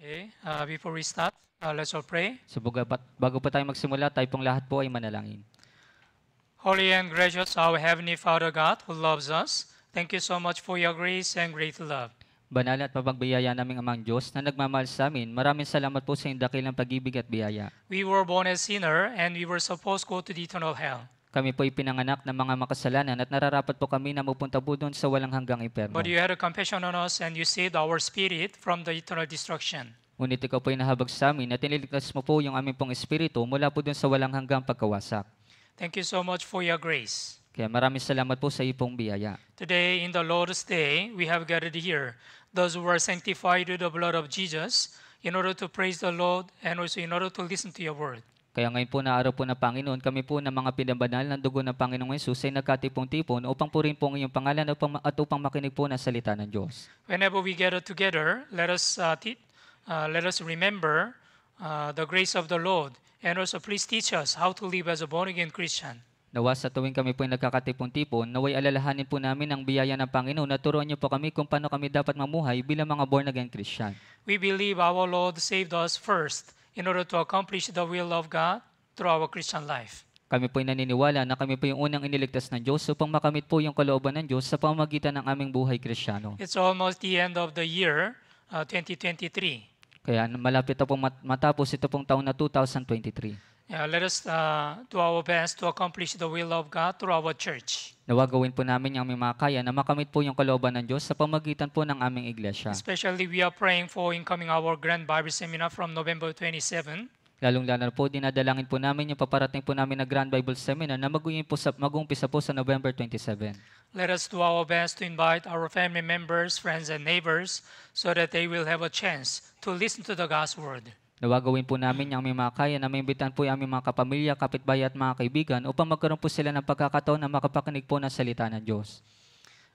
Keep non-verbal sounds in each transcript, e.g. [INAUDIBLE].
Okay, uh, before we start, uh, let's all pray. So bago pa tayo magsimula, tayo pong lahat po ay manalangin. Holy and gracious our Heavenly Father God who loves us, thank you so much for your grace and great love. Banal at mapagbiyaya naming amang Diyos na nagmamahal sa amin, maraming salamat po sa indakilang pag-ibig at biyaya. We were born as sinner and we were supposed to go to the eternal hell. Kami po ay pinanganak ng mga makasalanan at nararapat po kami na mapunta po doon sa walang hanggang impyerno. But you had a compassion on us and you saved our spirit from the eternal destruction. Ngunit ikaw po ay nahabag sa amin at iniligtas mo po yung aming pong espiritu mula po doon sa walang hanggang pagkawasak. Thank you so much for your grace. Kaya maraming salamat po sa ipong biyaya. Today, in the Lord's Day, we have gathered here those who are sanctified to the blood of Jesus in order to praise the Lord and also in order to listen to your word. Kaya ngayon po na araw po ng Panginoon, kami po ng mga pinabanal ng dugo ng Panginoong Yesus ay nagkatipong-tipon upang purin po ang iyong pangalan upang, at upang makinig po ng salita ng Diyos. Whenever we gather together, let us, uh, uh, let us remember uh, the grace of the Lord and also please teach us how to live as a born-again Christian. Nawa sa tuwing kami po ay nagkakatipon-tipon, naway alalahanin po namin ang biyaya ng Panginoon na turuan niyo po kami kung paano kami dapat mamuhay bilang mga born-again Christian. We believe our Lord saved us first in order to accomplish the will of God through our Christian life. Kami po'y naniniwala na kami po yung unang iniligtas ng Diyos upang makamit po yung kalooban ng Diyos sa pamagitan ng aming buhay kristyano. It's almost the end of the year, uh, 2023. Kaya malapit na po matapos ito pong taon na 2023. Yeah, let us uh, do our best to accomplish the will of God through our church. Nawa gawin po namin ang aming makaya na makamit po yung kalooban ng Diyos sa pamagitan po ng aming iglesia. Especially we are praying for incoming our Grand Bible Seminar from November 27. Lalong-lalo po, dinadalangin po namin yung paparating po namin na Grand Bible Seminar na po sa, mag uumpisa po sa November 27. Let us do our best to invite our family members, friends, and neighbors so that they will have a chance to listen to the God's Word. Nawa gawin po namin ang aming makaya na maimbitahan po ang aming mga kapamilya, kapitbahay at mga kaibigan upang magkaroon po sila ng pagkakataon na makapakinig po ng salita ng Diyos.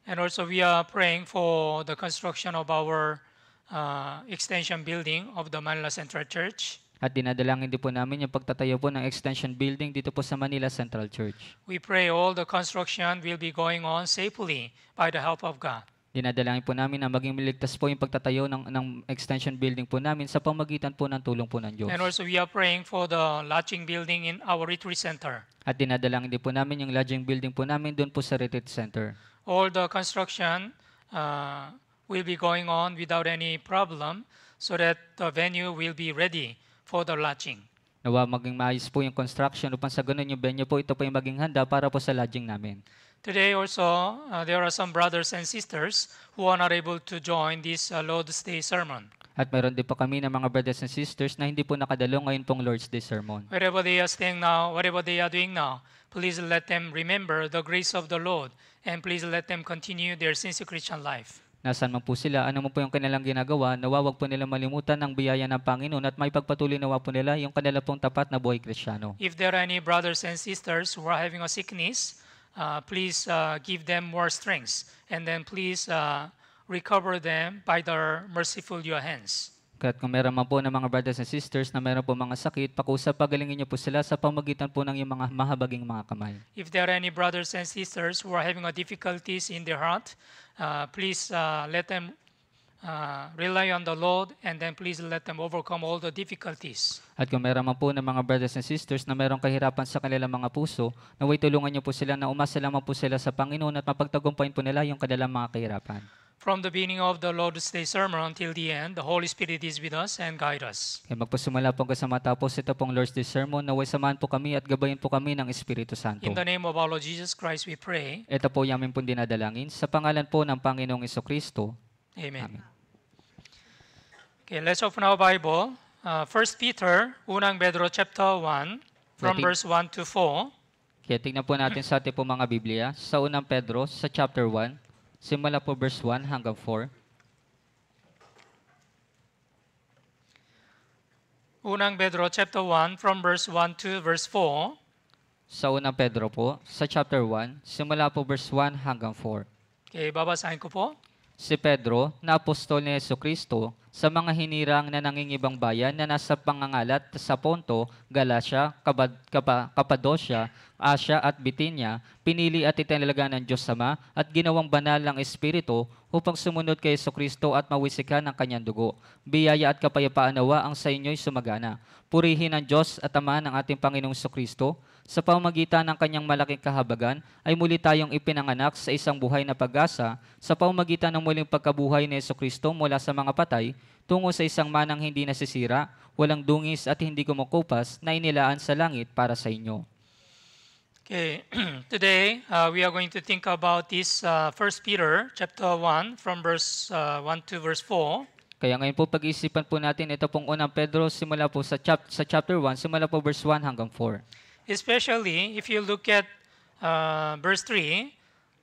And also we are praying for the construction of our uh, extension building of the Manila Central Church. At dinadalangin din po namin yung pagtatayo po ng extension building dito po sa Manila Central Church. We pray all the construction will be going on safely by the help of God. Dinadalangin po namin na maging ligtas po yung pagtatayo ng, ng extension building po namin sa pamagitan po ng tulong po ng Diyos. And also we are praying for the lodging building in our retreat center. At dinadalangin din po namin yung lodging building po namin doon po sa retreat center. All the construction uh, will be going on without any problem so that the venue will be ready for the lodging. Nawa maging maayos po yung construction upang sa ganun yung venue po ito po yung maging handa para po sa lodging namin. Today also, uh, there are some brothers and sisters who are not able to join this uh, Lord's Day sermon. At mayroon din po kami ng mga brothers and sisters na hindi po nakadalo ngayon pong Lord's Day sermon. Wherever they are staying now, whatever they are doing now, please let them remember the grace of the Lord and please let them continue their sincere Christian life. Nasaan man po sila, ano man po yung kanilang ginagawa, nawa wag po nila malimutan ang biyaya ng Panginoon at may pagpatuloy nawa po nila yung kanila pong tapat na buhay Kristiyano. If there are any brothers and sisters who are having a sickness, uh, please uh, give them more strength, and then please uh, recover them by the merciful your hands. Kaya't kung meron man po ng mga brothers and sisters na meron po mga sakit, pakusap pagalingin niyo po sila sa pamagitan po ng iyong mga mahabaging mga kamay. If there are any brothers and sisters who are having a difficulties in their heart, uh, please uh, let them uh, rely on the Lord and then please let them overcome all the difficulties. At kung meron man po ng mga brothers and sisters na merong kahirapan sa kanilang mga puso, naway tulungan niyo po sila na umasa lamang po sila sa Panginoon at mapagtagumpayin po nila yung kanilang mga kahirapan. From the beginning of the Lord's Day sermon until the end, the Holy Spirit is with us and guide us. Kaya magpasimula po hanggang sa matapos ito pong Lord's Day sermon, naway samahan po kami at gabayan po kami ng Espiritu Santo. In the name of our Lord Jesus Christ we pray. Ito po yung aming pong dinadalangin sa pangalan po ng Panginoong Kristo. Amen. Amen. Okay, let's open our Bible. Uh, 1 Peter, unang Pedro chapter 1, from verse 1 to 4. Okay, tignan po natin sa ating po mga Biblia. Sa unang Pedro, sa chapter 1, simula po verse 1 hanggang 4. Unang Pedro chapter 1, from verse 1 to verse 4. Sa unang Pedro po, sa chapter 1, simula po verse 1 hanggang 4. Okay, babasahin ko po. Si Pedro, na apostol ni Yeso Kristo, sa mga hinirang na nangingibang bayan na nasa pangangalat sa Ponto, Galacia, Kabad, Kapa, Kapadosya, Asya at Bitinia, pinili at itinalaga ng Diyos Sama at ginawang banal ng Espiritu upang sumunod kay Yeso Kristo at mawisikan ng kanyang dugo. Biyaya at kapayapaan nawa ang sa inyo'y sumagana. Purihin ang Diyos at Ama ng ating Panginoong Kristo, sa pamamagitan ng kanyang malaking kahabagan ay muli tayong ipinanganak sa isang buhay na pag-asa sa pamamagitan ng muling pagkabuhay ni Yeso Kristo mula sa mga patay tungo sa isang manang hindi nasisira, walang dungis at hindi kumukupas na inilaan sa langit para sa inyo. Okay, [CLEARS THROAT] today uh, we are going to think about this uh, 1 Peter chapter 1 from verse uh, 1 to verse 4. Kaya ngayon po pag isipan po natin ito pong unang Pedro simula po sa, chap- sa chapter 1 simula po verse 1 hanggang 4. especially if you look at uh, verse 3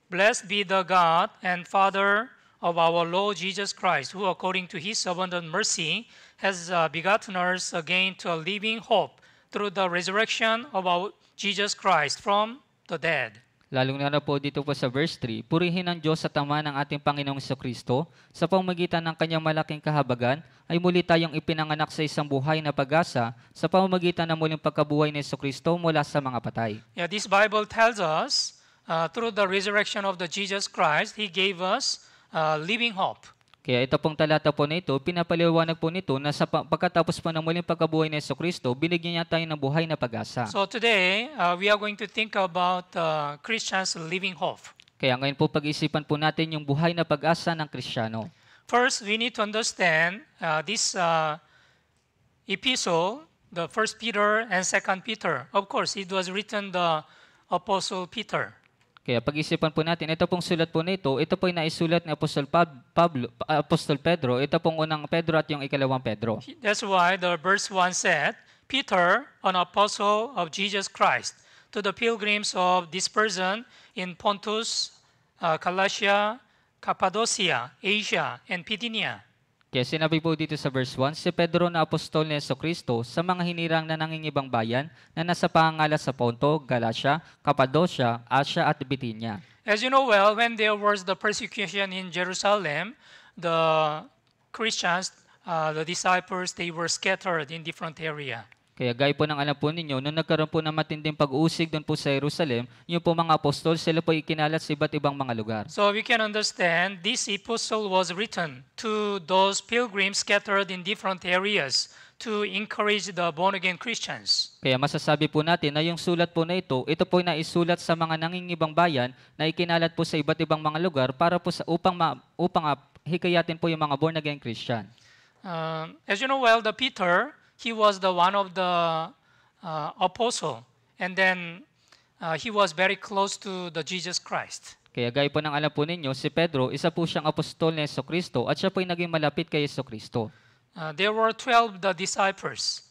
Blessed be the God and Father of our Lord Jesus Christ, who according to his abundant mercy has uh, begotten us again to a living hope through the resurrection of our Jesus Christ from the dead, Lalong na po dito po sa verse 3, Purihin ang Diyos sa tama ng ating Panginoong Iso Kristo sa pamamagitan ng kanyang malaking kahabagan ay muli tayong ipinanganak sa isang buhay na pag-asa sa pamamagitan ng muling pagkabuhay ni Iso Kristo mula sa mga patay. Yeah, this Bible tells us uh, through the resurrection of the Jesus Christ, He gave us uh, living hope. Kaya ito pong talata po na ito, pinapaliwanag po nito na sa pagkatapos po ng muling pagkabuhay ni Yeso Kristo, binigyan niya tayo ng buhay na pag-asa. So today, uh, we are going to think about uh, Christians living hope. Kaya ngayon po pag-isipan po natin yung buhay na pag-asa ng Kristiyano. First, we need to understand uh, this uh, epistle, the First Peter and Second Peter. Of course, it was written the Apostle Peter. Kaya pag-isipan po natin, ito pong sulat po nito, ito po ay naisulat ni Apostol, Pablo, Apostol Pedro, ito pong unang Pedro at yung ikalawang Pedro. That's why the verse 1 said, Peter, an apostle of Jesus Christ, to the pilgrims of this person in Pontus, uh, Galatia, Cappadocia, Asia, and Bithynia. Kaya sinabi po dito sa verse 1, si Pedro na apostol ni Yeso Kristo sa mga hinirang na nangingibang bayan na nasa pangala sa Ponto, Galacia, Cappadocia, Asia at Bithynia. As you know well, when there was the persecution in Jerusalem, the Christians, uh, the disciples, they were scattered in different areas. Kaya gaya po ng alam po ninyo, nung nagkaroon po ng matinding pag-uusig doon po sa Jerusalem, yung po mga apostol, sila po ikinalat sa iba't ibang mga lugar. So we can understand this epistle was written to those pilgrims scattered in different areas to encourage the born-again Christians. Kaya masasabi po natin na yung sulat po na ito, ito po ay naisulat sa mga nangingibang bayan na ikinalat po sa iba't ibang mga lugar para po sa upang ma, upang ah, hikayatin po yung mga born-again Christian. Uh, as you know well, the Peter he was the one of the uh, apostle, and then uh, he was very close to the Jesus Christ. Kaya gaya po ng alam po ninyo, si Pedro, isa po siyang apostol ni Yeso Kristo at siya po ay naging malapit kay Yeso Kristo. Uh, there were 12 the disciples.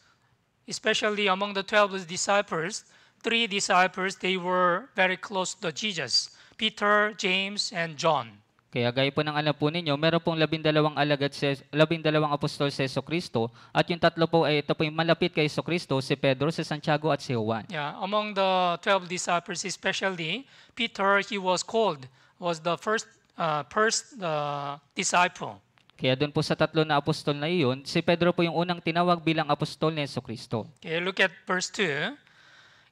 Especially among the 12 disciples, three disciples, they were very close to Jesus, Peter, James, and John. Kaya gaya po ng alam po ninyo, meron pong labindalawang alagad, labindalawang apostol sa Yeso Kristo at yung tatlo po ay ito po yung malapit kay Yeso Kristo, si Pedro, si Santiago at si Juan. Yeah, among the 12 disciples especially, Peter, he was called, was the first uh, first uh, disciple. Kaya doon po sa tatlo na apostol na iyon, si Pedro po yung unang tinawag bilang apostol ni Yeso Kristo. Okay, look at verse 2.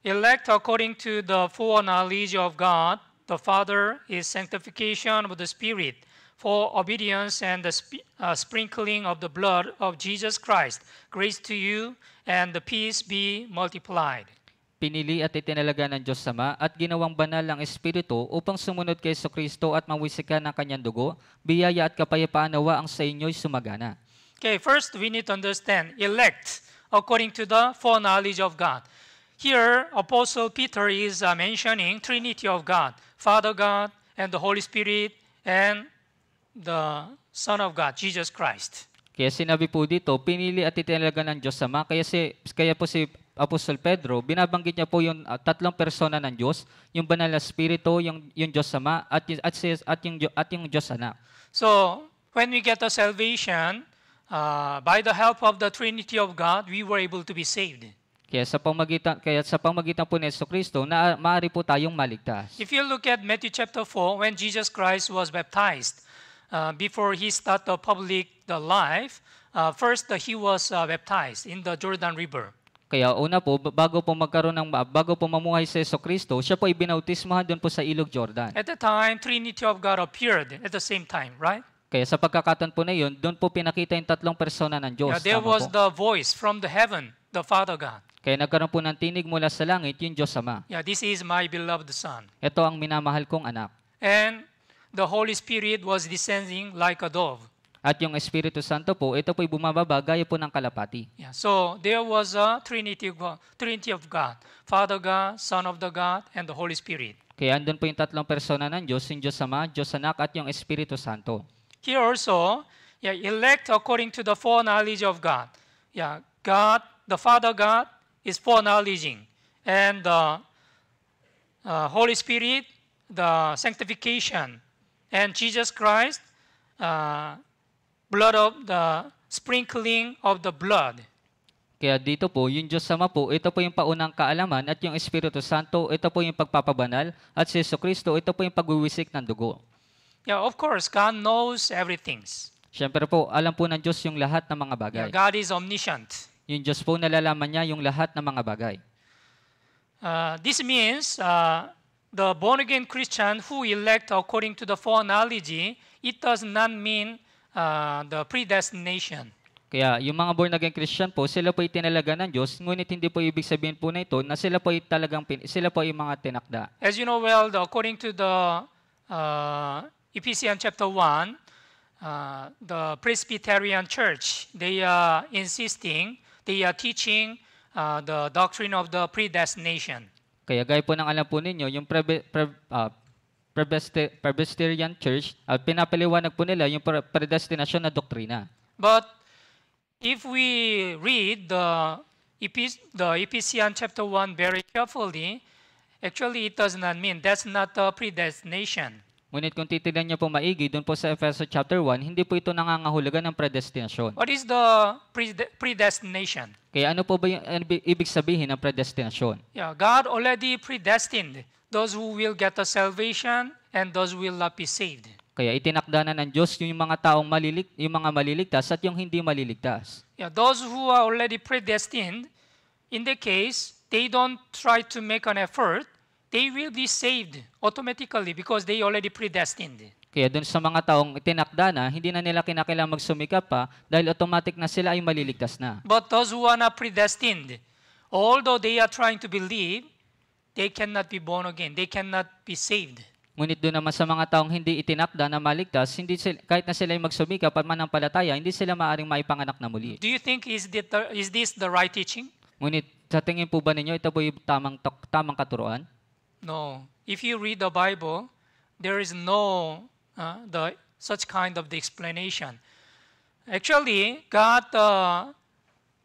Elect according to the foreknowledge of God, the Father is sanctification of the Spirit for obedience and the sp uh, sprinkling of the blood of Jesus Christ. Grace to you and the peace be multiplied. Pinili at itinalaga ng Diyos Sama at ginawang banal ang Espiritu upang sumunod kay Kristo at mawisika ng kanyang dugo, biyaya at kapayapaan nawa ang sa inyo'y sumagana. Okay, first we need to understand elect according to the foreknowledge of God. Here, Apostle Peter is uh, mentioning Trinity of God. Father God, and the Holy Spirit, and the Son of God, Jesus Christ. Kaya sinabi po dito, pinili at itinalaga ng Diyos Ama. Kaya, si, kaya po si Apostol Pedro, binabanggit niya po yung uh, tatlong persona ng Diyos, yung Banal na Espiritu, yung, yung Diyos Ama, at, at, at, yung, at yung Diyos Anak. So, when we get a salvation, uh, by the help of the Trinity of God, we were able to be saved. Kaya sa pamagitan kaya sa pamagitan po ni Yesu Kristo na maari po tayong maligtas. If you look at Matthew chapter 4 when Jesus Christ was baptized uh, before he started the public the life uh, first uh, he was uh, baptized in the Jordan River. Kaya una po, bago po magkaroon ng, bago po mamuhay si Yeso Kristo, siya po ibinautismahan doon po sa Ilog Jordan. At the time, Trinity of God appeared at the same time, right? Kaya sa pagkakataon po na yun, doon po pinakita yung tatlong persona ng Diyos. Yeah, there was po? the voice from the heaven, the Father God. Kaya nagkaroon po ng tinig mula sa langit yung Diyos Ama. Yeah, this is my beloved son. Ito ang minamahal kong anak. And the Holy Spirit was descending like a dove. At yung Espiritu Santo po, ito po'y bumababa gaya po ng kalapati. Yeah, so there was a Trinity God, Trinity of God, Father God, Son of the God, and the Holy Spirit. Kaya andun po yung tatlong persona ng Diyos, yung Diyos Ama, Diyos Anak, at yung Espiritu Santo. Here also, yeah, elect according to the foreknowledge of God. Yeah, God, the Father God, is foreknowledging. And the uh, Holy Spirit, the sanctification, and Jesus Christ, uh, blood of the sprinkling of the blood. Kaya dito po, yung Diyos Sama po, ito po yung paunang kaalaman at yung Espiritu Santo, ito po yung pagpapabanal at si Yeso Kristo, ito po yung pagwiwisik ng dugo. Yeah, of course, God knows everything. Siyempre po, alam po ng Diyos yung lahat ng mga bagay. Yeah, God is omniscient. Yung Diyos po nalalaman niya yung lahat ng mga bagay. Uh, this means uh, the born-again Christian who elect according to the foreknowledge, it does not mean uh, the predestination. Kaya yung mga born again Christian po, sila po ay tinalaga ng Diyos, ngunit hindi po ibig sabihin po na ito na sila po ay talagang pin, sila po yung mga tinakda. As you know well, the, according to the uh, Ephesians chapter 1, uh, the Presbyterian Church, they are insisting they are uh, teaching uh, the doctrine of the predestination. Kaya gaya po ng alam po ninyo, yung pre, ah, pre, uh, Presbyterian Church, uh, pinapaliwanag po nila yung predestination na doktrina. But if we read the, Epis the Ephesians chapter 1 very carefully, actually it does not mean that's not the predestination. Ngunit kung titignan niyo po maigi, doon po sa Efeso chapter 1, hindi po ito nangangahulugan ng predestination. What is the predestination? Kaya ano po ba yung ano ibig sabihin ng predestination? Yeah, God already predestined those who will get the salvation and those who will not be saved. Kaya itinakda na ng Diyos yung mga taong malilig, yung mga maliligtas at yung hindi maliligtas. Yeah, those who are already predestined, in the case, they don't try to make an effort they will be saved automatically because they already predestined. Kaya dun sa mga taong itinakda na, hindi na nila kinakailangang magsumikap pa dahil automatic na sila ay maliligtas na. But those who are not predestined, although they are trying to believe, they cannot be born again. They cannot be saved. Ngunit doon naman sa mga taong hindi itinakda na maligtas, hindi sila, kahit na sila ay magsumikap at mananampalataya, hindi sila maaring maipanganak na muli. Do you think is, the, is this the right teaching? Ngunit sa tingin po ba ninyo, ito po yung tamang, tamang katuruan? No. If you read the Bible, there is no uh, the, such kind of the explanation. Actually, God uh,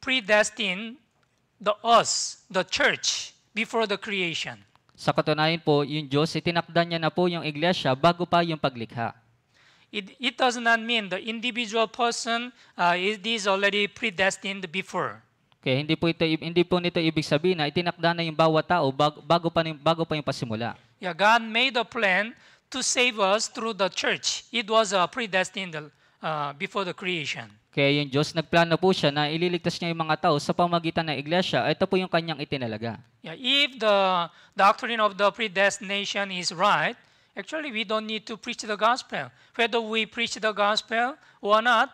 predestined the us, the church, before the creation. Sa katunayan po, yung Diyos, itinakda niya na po yung iglesia bago pa yung paglikha. It, it does not mean the individual person uh, is, is already predestined before. Okay, hindi po ito hindi po nito ibig sabihin na itinakda na yung bawat tao bago, bago pa bago pa yung pasimula. Yeah, God made a plan to save us through the church. It was uh, predestined uh, before the creation. Kaya yung Diyos, nagplano po siya na ililigtas niya yung mga tao sa pamagitan ng iglesia. Ito po yung kanyang itinalaga. Yeah, if the doctrine of the predestination is right, actually we don't need to preach the gospel. Whether we preach the gospel or not,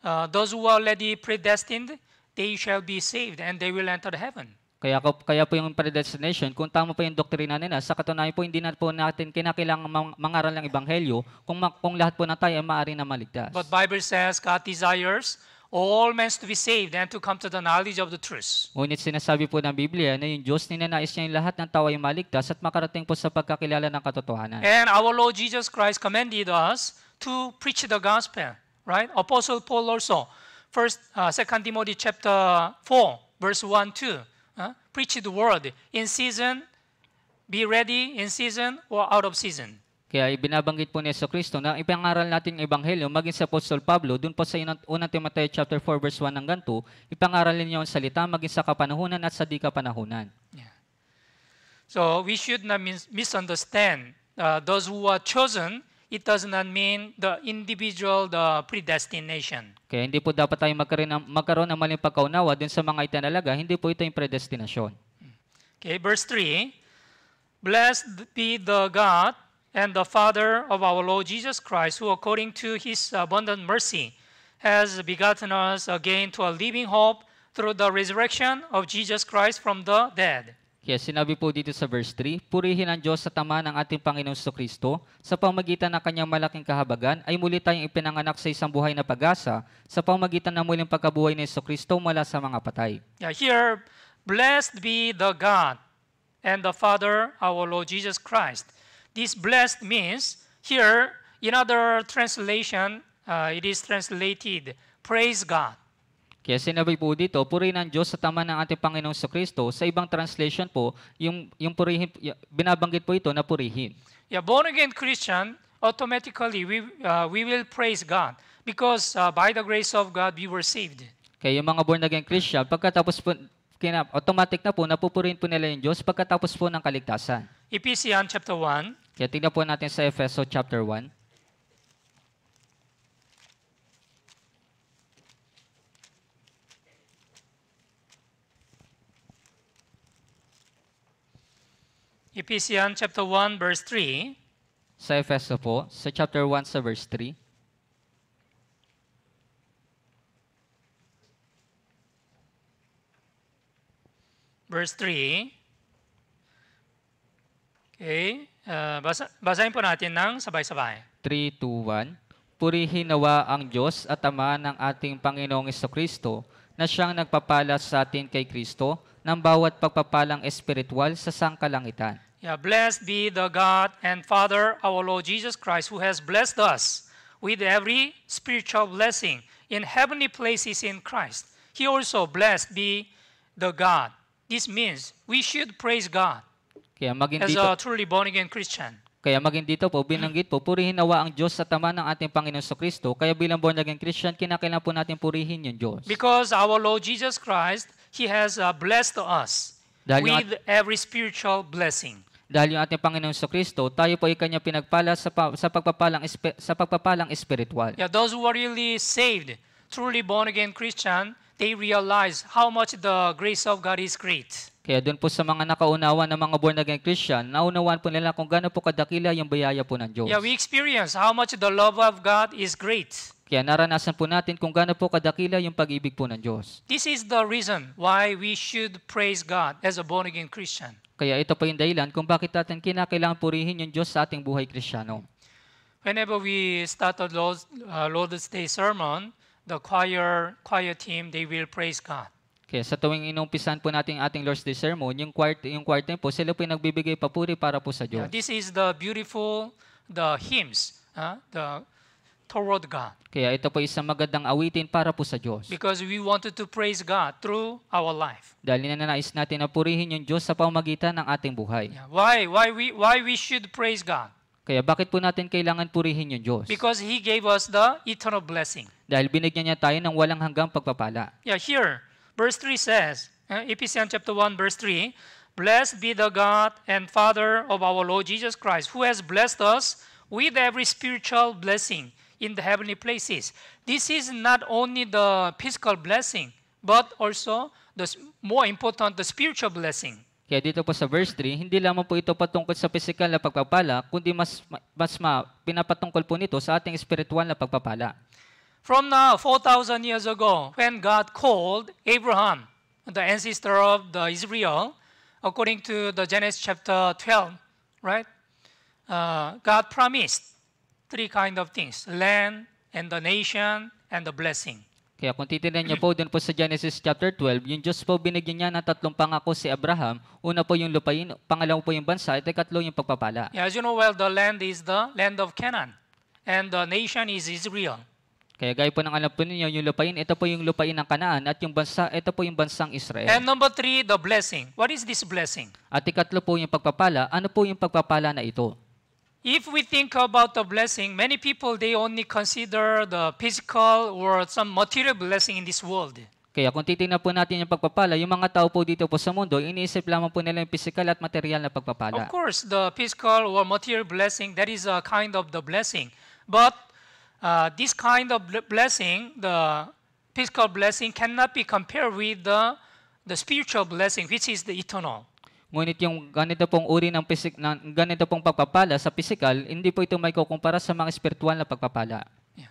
uh, those who are already predestined, they shall be saved and they will enter heaven. Kaya, kaya po yung predestination, kung tama po yung doktrina nila, sa katunayan po, hindi na po natin kinakailangan mang- mangaral ng ebanghelyo kung, ma- kung lahat po na tayo ay maaari na maligtas. But Bible says God desires all men to be saved and to come to the knowledge of the truth. Ngunit sinasabi po ng Biblia na yung Diyos ninanais niya yung lahat ng tao ay maligtas at makarating po sa pagkakilala ng katotohanan. And our Lord Jesus Christ commanded us to preach the gospel, right? Apostle Paul also First, uh, Second Timothy chapter 4, verse 1, 2. Uh, preach the word in season, be ready in season or out of season. Kaya ibinabanggit po ni Yeso Kristo na ipangaral natin ang Ebanghelyo maging sa Apostol Pablo, dun po sa unang Timoteo chapter 4 verse 1 hanggang 2, ipangaral ninyo ang salita maging sa kapanahunan at sa di kapanahunan. Yeah. So we should not misunderstand uh, those who are chosen it does not mean the individual the predestination. Okay, hindi po dapat tayong magkaroon ng, magkaroon ng maling pagkaunawa dun sa mga itinalaga. Hindi po ito yung predestination. Okay, verse 3. Blessed be the God and the Father of our Lord Jesus Christ, who according to his abundant mercy has begotten us again to a living hope through the resurrection of Jesus Christ from the dead. Kaya sinabi po dito sa verse 3, Purihin ang Diyos sa tama ng ating Panginoong Kristo sa pamagitan ng kanyang malaking kahabagan ay muli tayong ipinanganak sa isang buhay na pag-asa sa pamagitan ng muling pagkabuhay ni Kristo mula sa mga patay. Yeah, here, blessed be the God and the Father, our Lord Jesus Christ. This blessed means, here, in other translation, uh, it is translated, praise God. Kaya sinabi po dito, purihin ang Diyos sa tama ng ating Panginoong sa Kristo. Sa ibang translation po, yung, yung purihin, binabanggit po ito na purihin. Yeah, born again Christian, automatically we, uh, we will praise God because uh, by the grace of God, we were saved. Kaya yung mga born again Christian, pagkatapos po, kinap, automatic na po, napupurihin po nila yung Diyos pagkatapos po ng kaligtasan. Ephesians chapter 1. Kaya tingnan po natin sa Efeso chapter 1. Ephesians chapter 1 verse 3. Sa Efeso po, sa chapter 1 sa verse 3. Verse 3. Okay. Uh, basa, basahin po natin ng sabay-sabay. 3, 2, 1. Purihin nawa ang Diyos at Ama ng ating Panginoong Kristo na siyang nagpapala sa atin kay Kristo ng bawat pagpapalang espiritual sa sangkalangitan. Yeah, blessed be the God and Father, our Lord Jesus Christ, who has blessed us with every spiritual blessing in heavenly places in Christ. He also blessed be the God. This means we should praise God Kaya maging as dito, a truly born again Christian. Kaya maging dito po, binanggit po, purihin nawa ang Diyos sa tama ng ating Panginoon sa Kristo. Kaya bilang born again Christian, kinakailangan po natin purihin yung Diyos. Because our Lord Jesus Christ, He has uh, blessed us dahil with at, every spiritual blessing. Dahil yung ating Panginoon sa Kristo, tayo po ay kanya pinagpala sa, pa, sa, pagpapalang, sa pagpapalang espiritual. Yeah, those who are really saved, truly born again Christian, they realize how much the grace of God is great. Kaya doon po sa mga nakaunawa ng mga born-again Christian, naunawaan po nila kung gaano po kadakila yung biyaya po ng Diyos. Yeah, we experience how much the love of God is great. Kaya naranasan po natin kung gaano po kadakila yung pag-ibig po ng Diyos. This is the reason why we should praise God as a born-again Christian. Kaya ito po yung dahilan kung bakit natin kinakailangan purihin yung Diyos sa ating buhay Kristiyano. Whenever we started Lord's, uh, Lord's Day sermon, the choir choir team they will praise God. Kaya sa tuwing inumpisan po natin ating Lord's Day sermon, yung choir, yung choir po, sila po yung nagbibigay papuri para po sa Diyos. Yeah, this is the beautiful, the hymns, huh? Ah, the toward God. Kaya ito po isang magandang awitin para po sa Diyos. Because we wanted to praise God through our life. Dahil ninanais natin na purihin yung Diyos sa pamamagitan ng ating buhay. Yeah. Why? Why we why we should praise God? Kaya bakit po natin kailangan purihin yung Diyos? Because he gave us the eternal blessing. Dahil binigyan niya tayo ng walang hanggang pagpapala. Yeah, here Verse 3 says, uh, Ephesians chapter 1, verse 3, Blessed be the God and Father of our Lord Jesus Christ, who has blessed us with every spiritual blessing in the heavenly places. This is not only the physical blessing, but also the more important, the spiritual blessing. Kaya dito po sa verse 3, hindi lamang po ito patungkol sa physical na pagpapala, kundi mas mas ma, pinapatungkol po nito sa ating spiritual na pagpapala. From now, 4,000 years ago, when God called Abraham, the ancestor of the Israel, according to the Genesis chapter 12, right? Uh, God promised three kind of things, land and the nation and the blessing. Kaya kung titignan niyo po dun po sa Genesis chapter 12, yung Diyos po binigyan niya ng tatlong pangako si Abraham. Una po yung lupain, pangalawa po yung bansa, at ikatlo yung pagpapala. Yeah, as you know well, the land is the land of Canaan and the nation is Israel. Kaya gaya po ng alam po ninyo, yung lupain, ito po yung lupain ng Kanaan at yung bansa, ito po yung bansang Israel. And number three, the blessing. What is this blessing? At ikatlo po yung pagpapala. Ano po yung pagpapala na ito? If we think about the blessing, many people, they only consider the physical or some material blessing in this world. Kaya kung titingnan po natin yung pagpapala, yung mga tao po dito po sa mundo, iniisip lamang po nila yung physical at material na pagpapala. Of course, the physical or material blessing, that is a kind of the blessing. But Uh, this kind of blessing, the physical blessing, cannot be compared with the, the spiritual blessing, which is the eternal. Ngunit yung ganito pong uri ng, pisik, ng ganito pong pagpapala sa physical, hindi po ito may kukumpara sa mga spiritual na pagpapala. Yeah.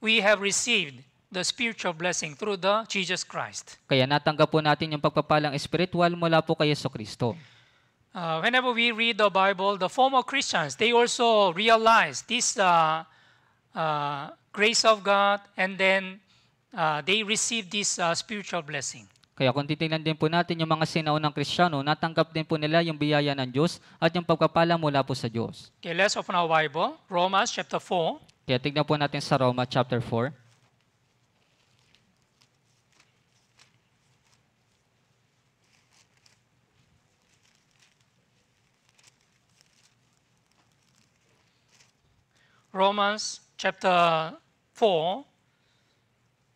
We have received the spiritual blessing through the Jesus Christ. Kaya natanggap po natin yung pagpapalang spiritual mula po kay Yeso Kristo. Uh, whenever we read the Bible, the former Christians, they also realize this uh, uh, grace of God and then uh, they received this uh, spiritual blessing. Kaya kung titingnan din po natin yung mga sinaunang Kristiyano, natanggap din po nila yung biyaya ng Diyos at yung pagpapala mula po sa Diyos. Okay, let's open our Bible, Romans chapter 4. Kaya tignan po natin sa Roma chapter 4. Romans chapter 4,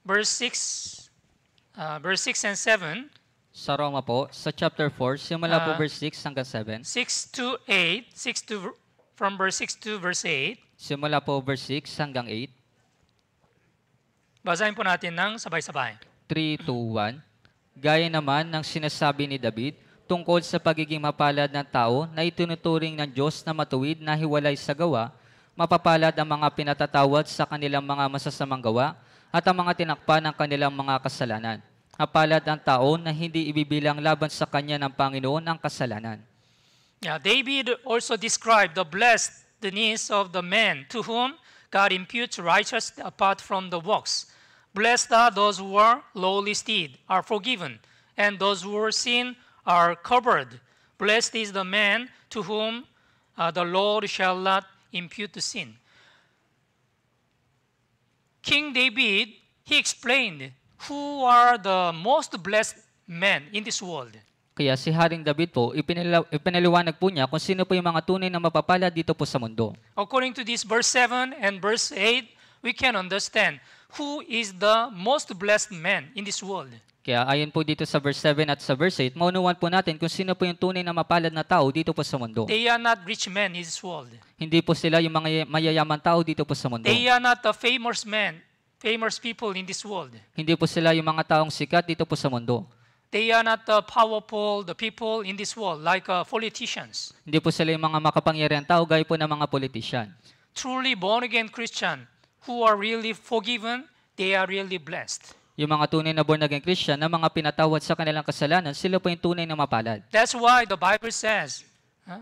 verse 6, uh, verse 6 and 7. Sa Roma po, sa chapter 4, simula uh, po verse 6 hanggang 7. 6 to 8, 6 to, from verse 6 to verse 8. Simula po verse 6 hanggang 8. Basahin po natin ng sabay-sabay. 3, 2, 1. Gaya naman ng sinasabi ni David, tungkol sa pagiging mapalad ng tao na itinuturing ng Diyos na matuwid na hiwalay sa gawa, mapapalad ang mga pinatatawad sa kanilang mga masasamang gawa at ang mga tinakpan ng kanilang mga kasalanan. Mapalad ang tao na hindi ibibilang laban sa kanya ng Panginoon ang kasalanan. Yeah, David also described the blessedness of the man to whom God imputes righteousness apart from the works. Blessed are those who are lowly steed, are forgiven, and those who are sin are covered. Blessed is the man to whom uh, the Lord shall not impute to sin. King David, he explained who are the most blessed men in this world. Kaya si Haring David po, ipinila- ipinaliwanag po niya kung sino po yung mga tunay na mapapala dito po sa mundo. According to this verse 7 and verse 8, we can understand who is the most blessed man in this world? Kaya ayon po dito sa verse 7 at sa verse 8, maunuwan po natin kung sino po yung tunay na mapalad na tao dito po sa mundo. They are not rich men in this world. Hindi po sila yung mga mayayaman tao dito po sa mundo. They are not the famous men, famous people in this world. Hindi po sila yung mga taong sikat dito po sa mundo. They are not the powerful the people in this world like uh, politicians. Hindi po sila yung mga makapangyarihan tao gaya po ng mga politician. Truly born again Christian who are really forgiven, they are really blessed. Yung mga tunay na born again Christian na mga pinatawad sa kanilang kasalanan, sila po yung tunay na mapalad. That's why the Bible says, huh?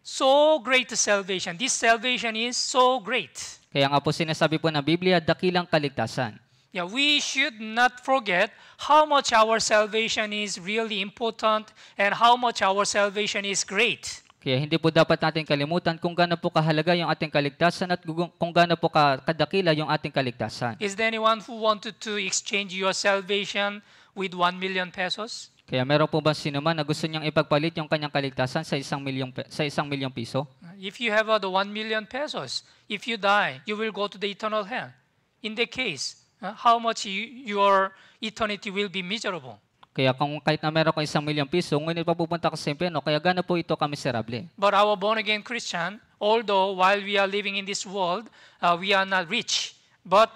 so great the salvation. This salvation is so great. Kaya nga po sinasabi po ng Biblia, dakilang kaligtasan. Yeah, we should not forget how much our salvation is really important and how much our salvation is great. Kaya hindi po dapat natin kalimutan kung gaano po kahalaga yung ating kaligtasan at kung gaano po kadakila yung ating kaligtasan. Is there anyone who wanted to exchange your salvation with 1 million pesos? Kaya meron po ba sino man na gusto niyang ipagpalit yung kanyang kaligtasan sa isang milyong sa isang milyong piso? If you have uh, the 1 million pesos, if you die, you will go to the eternal hell. In the case, uh, how much you, your eternity will be miserable? Kaya kung kahit na meron kong isang milyong piso, ngunit pupunta ko sa impyerno, kaya gano po ito ka miserable. But our born-again Christian, although while we are living in this world, uh, we are not rich. But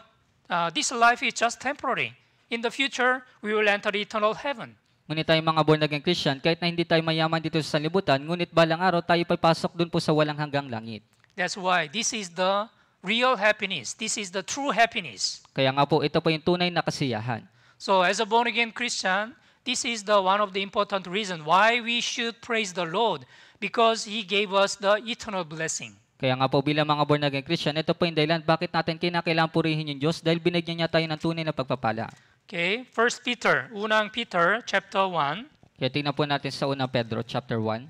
uh, this life is just temporary. In the future, we will enter eternal heaven. Ngunit tayong mga born again Christian, kahit na hindi tayo mayaman dito sa sanlibutan, ngunit balang araw tayo papasok dun po sa walang hanggang langit. That's why this is the real happiness. This is the true happiness. Kaya nga po, ito po yung tunay na kasiyahan. So as a born again Christian, This is the one of the important reason why we should praise the Lord because He gave us the eternal blessing. Kaya nga po bilang mga born again Christian, ito po yung dahilan bakit natin kinakailangan purihin yung Diyos dahil binigyan niya tayo ng tunay na pagpapala. Okay, 1 Peter, unang Peter chapter 1. Kaya tingnan po natin sa unang Pedro chapter 1.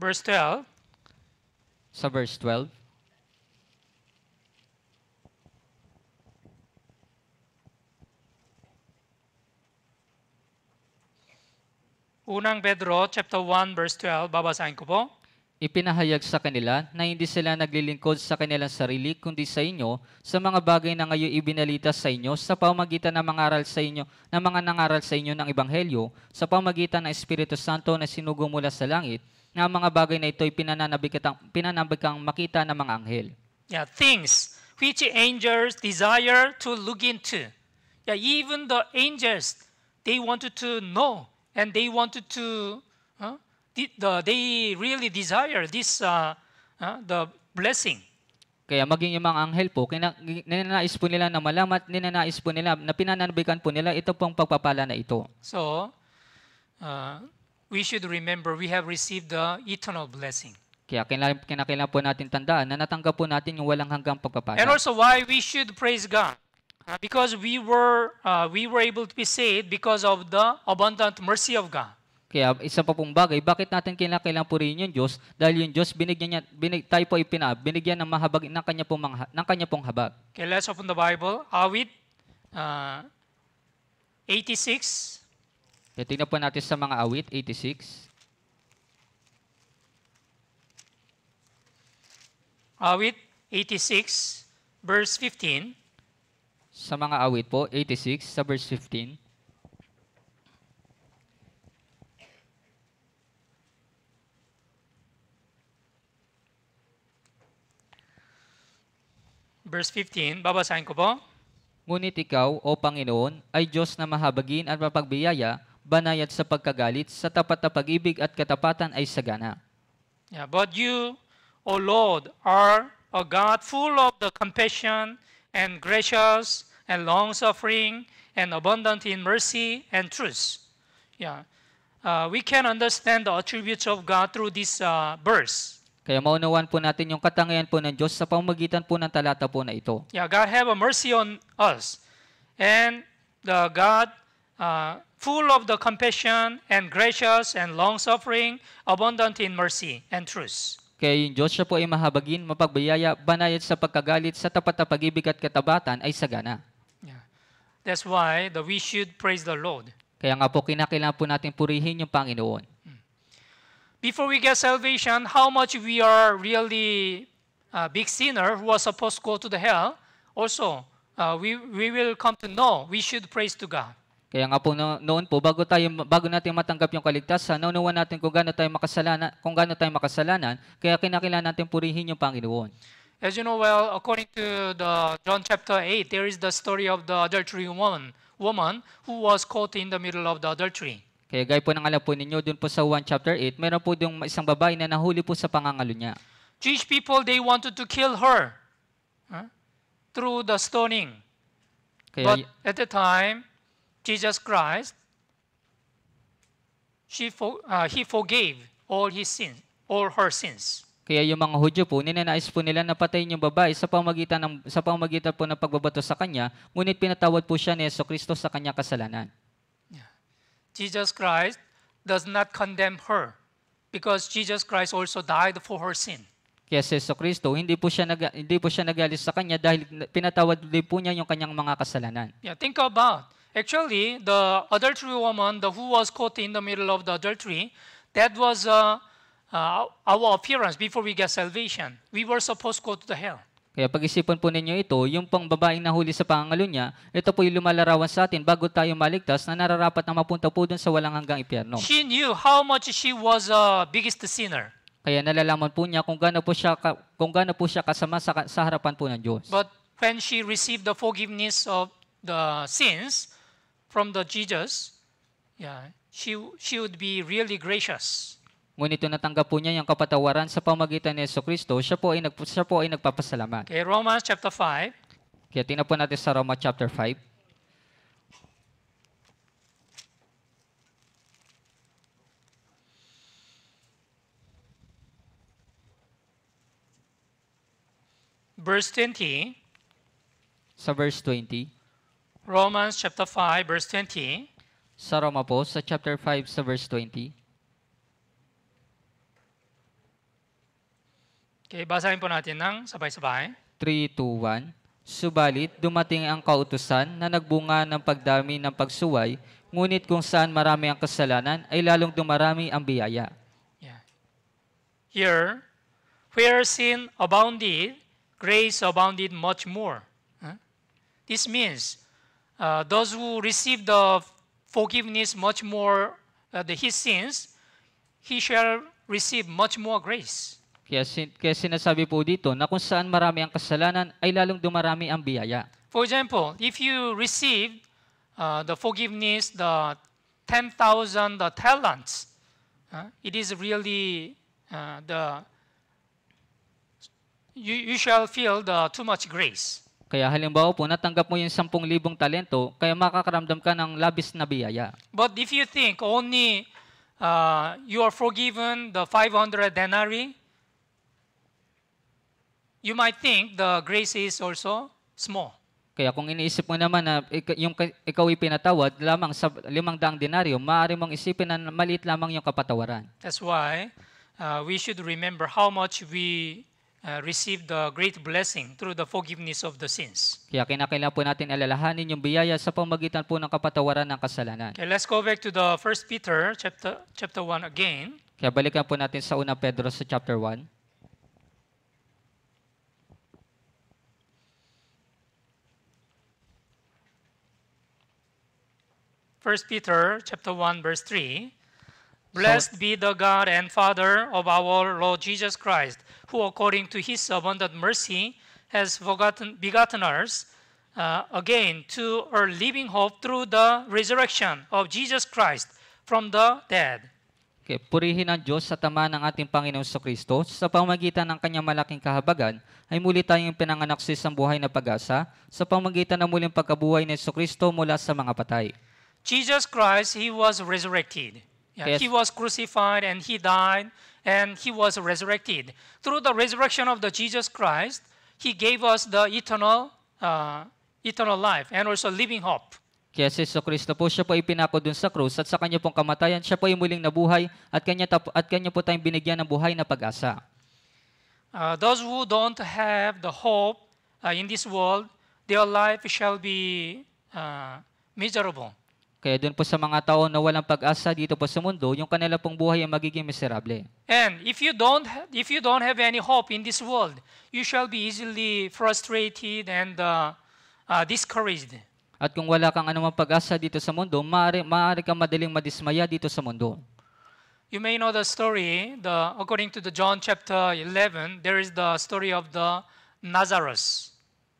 Verse 12. Sa verse 12. Unang Pedro chapter 1 verse 12, babasahin ko po. Ipinahayag sa kanila na hindi sila naglilingkod sa kanilang sarili kundi sa inyo sa mga bagay na ngayon ibinalita sa inyo sa pamagitan ng mga aral sa inyo ng mga nangaral sa inyo ng ebanghelyo sa pamagitan ng Espiritu Santo na sinugo mula sa langit na ang mga bagay na ito ay pinananabikang, pinananabikang makita ng mga anghel. Yeah, things which angels desire to look into. Yeah, even the angels, they wanted to know and they wanted to, uh, the, the, they really desire this, uh, uh, the blessing. Kaya maging yung mga anghel po, kina, ninanais po nila na malamat, ninanais po nila na pinananabikan po nila ito pong pagpapala na ito. So, uh, we should remember we have received the eternal blessing. Kaya kinakailangan po natin tandaan na natanggap po natin yung walang hanggang pagpapala. And also why we should praise God. Uh, because we were uh, we were able to be saved because of the abundant mercy of God. Kaya isa pa pong bagay, bakit natin kailangan purihin yung Diyos? Dahil yung Diyos binigyan niya, binig, tayo po ipina, binigyan ng mahabag ng kanya pong, mangha, ng kanya pong habag. Okay, let's open the Bible. Awit uh, 86. Okay, tingnan po natin sa mga awit, 86. Awit 86, verse 15 sa mga awit po, 86 sa verse 15. Verse 15, babasahin ko po. Ngunit ikaw, O Panginoon, ay Diyos na mahabagin at mapagbiyaya, banayad sa pagkagalit, sa tapat na pag-ibig at katapatan ay sagana. Yeah, but you, O Lord, are a God full of the compassion and and gracious and long-suffering and abundant in mercy and truth. Yeah. Uh, we can understand the attributes of God through this uh, verse. Kaya maunawaan po natin yung katangian po ng Diyos sa pamagitan po ng talata po na ito. Yeah, God have a mercy on us. And the God uh, full of the compassion and gracious and long-suffering, abundant in mercy and truth. Kaya yung Diyos siya po ay mahabagin, mapagbayaya, banayad sa pagkagalit, sa tapat na pag-ibig at katabatan ay sagana. Yeah. That's why that we should praise the Lord. Kaya nga po kinakailangan po natin purihin yung Panginoon. Hmm. Before we get salvation, how much we are really a uh, big sinner who was supposed to go to the hell, also uh, we, we will come to know we should praise to God. Kaya nga po no, noon po bago tayo bago natin matanggap yung kaligtasan, naunawa natin kung gaano tayo makasalanan, kung gaano tayo makasalanan, kaya kinakailangan natin purihin yung Panginoon. As you know well, according to the John chapter 8, there is the story of the adultery woman, woman who was caught in the middle of the adultery. Kaya gaya po ng alam po ninyo, dun po sa 1 chapter 8, meron po yung isang babae na nahuli po sa pangangalo niya. Jewish people, they wanted to kill her huh? through the stoning. Kaya, But at the time, Jesus Christ, she for, uh, he forgave all his sins, all her sins. Kaya yung mga Hudyo po, ninanais po nila na patayin yung babae sa pamagitan, ng, sa pamagitan po ng pagbabato sa kanya, ngunit pinatawad po siya ni Yeso Kristo sa kanyang kasalanan. Jesus Christ does not condemn her because Jesus Christ also died for her sin. Kaya si Yeso Kristo, hindi po siya nag, hindi po siya nagalit sa kanya dahil pinatawad din po niya yung kanyang mga kasalanan. Yeah, think about Actually, the adultery woman, the who was caught in the middle of the adultery, that was uh, uh, our appearance before we get salvation. We were supposed to go to the hell. Kaya pag-isipan po ninyo ito, yung pang babaeng nahuli sa pangalo niya, ito po yung lumalarawan sa atin bago tayo maligtas na nararapat na mapunta po dun sa walang hanggang impyerno. She knew how much she was a uh, biggest sinner. Kaya nalalaman po niya kung gaano po siya ka, kung gaano po siya kasama sa, sa harapan po ng Diyos. But when she received the forgiveness of the sins, from the Jesus, yeah, she, she would be really gracious. Ngunit nung natanggap po niya yung kapatawaran sa pamagitan ni Yeso Kristo, siya po ay, nag, siya po ay nagpapasalamat. Okay, Romans chapter 5. Kaya tingnan po natin sa Roma chapter 5. Verse 20. Sa verse 20. Romans chapter 5 verse 20. Sa Roma po, sa chapter 5 sa verse 20. Okay, basahin po natin ng sabay-sabay. 3, 2, 1. Subalit, dumating ang kautusan na nagbunga ng pagdami ng pagsuway, ngunit kung saan marami ang kasalanan, ay lalong dumarami ang biyaya. Yeah. Here, where sin abounded, grace abounded much more. Huh? This means, Uh, those who receive the forgiveness much more uh, the his sins, he shall receive much more grace. Kaya, sin- kaya sinasabi po dito na kung saan marami ang kasalanan ay lalong dumarami ang biyaya. For example, if you receive uh, the forgiveness, the 10,000 the talents, uh, it is really uh, the you, you shall feel the too much grace. Kaya halimbawa po, natanggap mo yung 10,000 talento, kaya makakaramdam ka ng labis na biyaya. But if you think only uh, you are forgiven the 500 denarii, you might think the grace is also small. Kaya kung iniisip mo naman na yung ikaw ay pinatawad lamang sa limang daang denaryo, maaari mong isipin na maliit lamang yung kapatawaran. That's why uh, we should remember how much we Uh, received the great blessing through the forgiveness of the sins. Kaya kinakailangan po natin alalahanin yung biyaya sa pamagitan po ng kapatawaran ng kasalanan. Okay, let's go back to the 1 Peter chapter chapter 1 again. Kaya balikan po natin sa 1 Pedro sa chapter 1. First Peter chapter 1 verse 3 Blessed be the God and Father of our Lord Jesus Christ, who according to his abundant mercy has forgotten, begotten us uh, again to a living hope through the resurrection of Jesus Christ from the dead. Okay, purihin ang Diyos sa tama ng ating Panginoon sa Kristo sa pamagitan ng kanyang malaking kahabagan ay muli tayong pinanganak sa isang buhay na pag-asa sa pamagitan ng muling pagkabuhay ni Kristo mula sa mga patay. Jesus Christ, He was resurrected. Yes. He was crucified and he died and he was resurrected. Through the resurrection of the Jesus Christ, he gave us the eternal, uh, eternal life and also living hope. Kaya si Jesus Kristo po, siya po ay pinako dun sa krus at sa kanya pong kamatayan, siya po ay muling nabuhay at kanya, tap, at kanya po tayong binigyan ng buhay na pag-asa. Uh, those who don't have the hope uh, in this world, their life shall be uh, miserable. Kaya doon po sa mga tao na walang pag-asa dito po sa mundo, yung kanila pong buhay ay magiging miserable. And if you don't if you don't have any hope in this world, you shall be easily frustrated and uh, uh, discouraged. At kung wala kang anumang pag-asa dito sa mundo, maaari, maaari kang madaling madismaya dito sa mundo. You may know the story, the, according to the John chapter 11, there is the story of the Nazareth.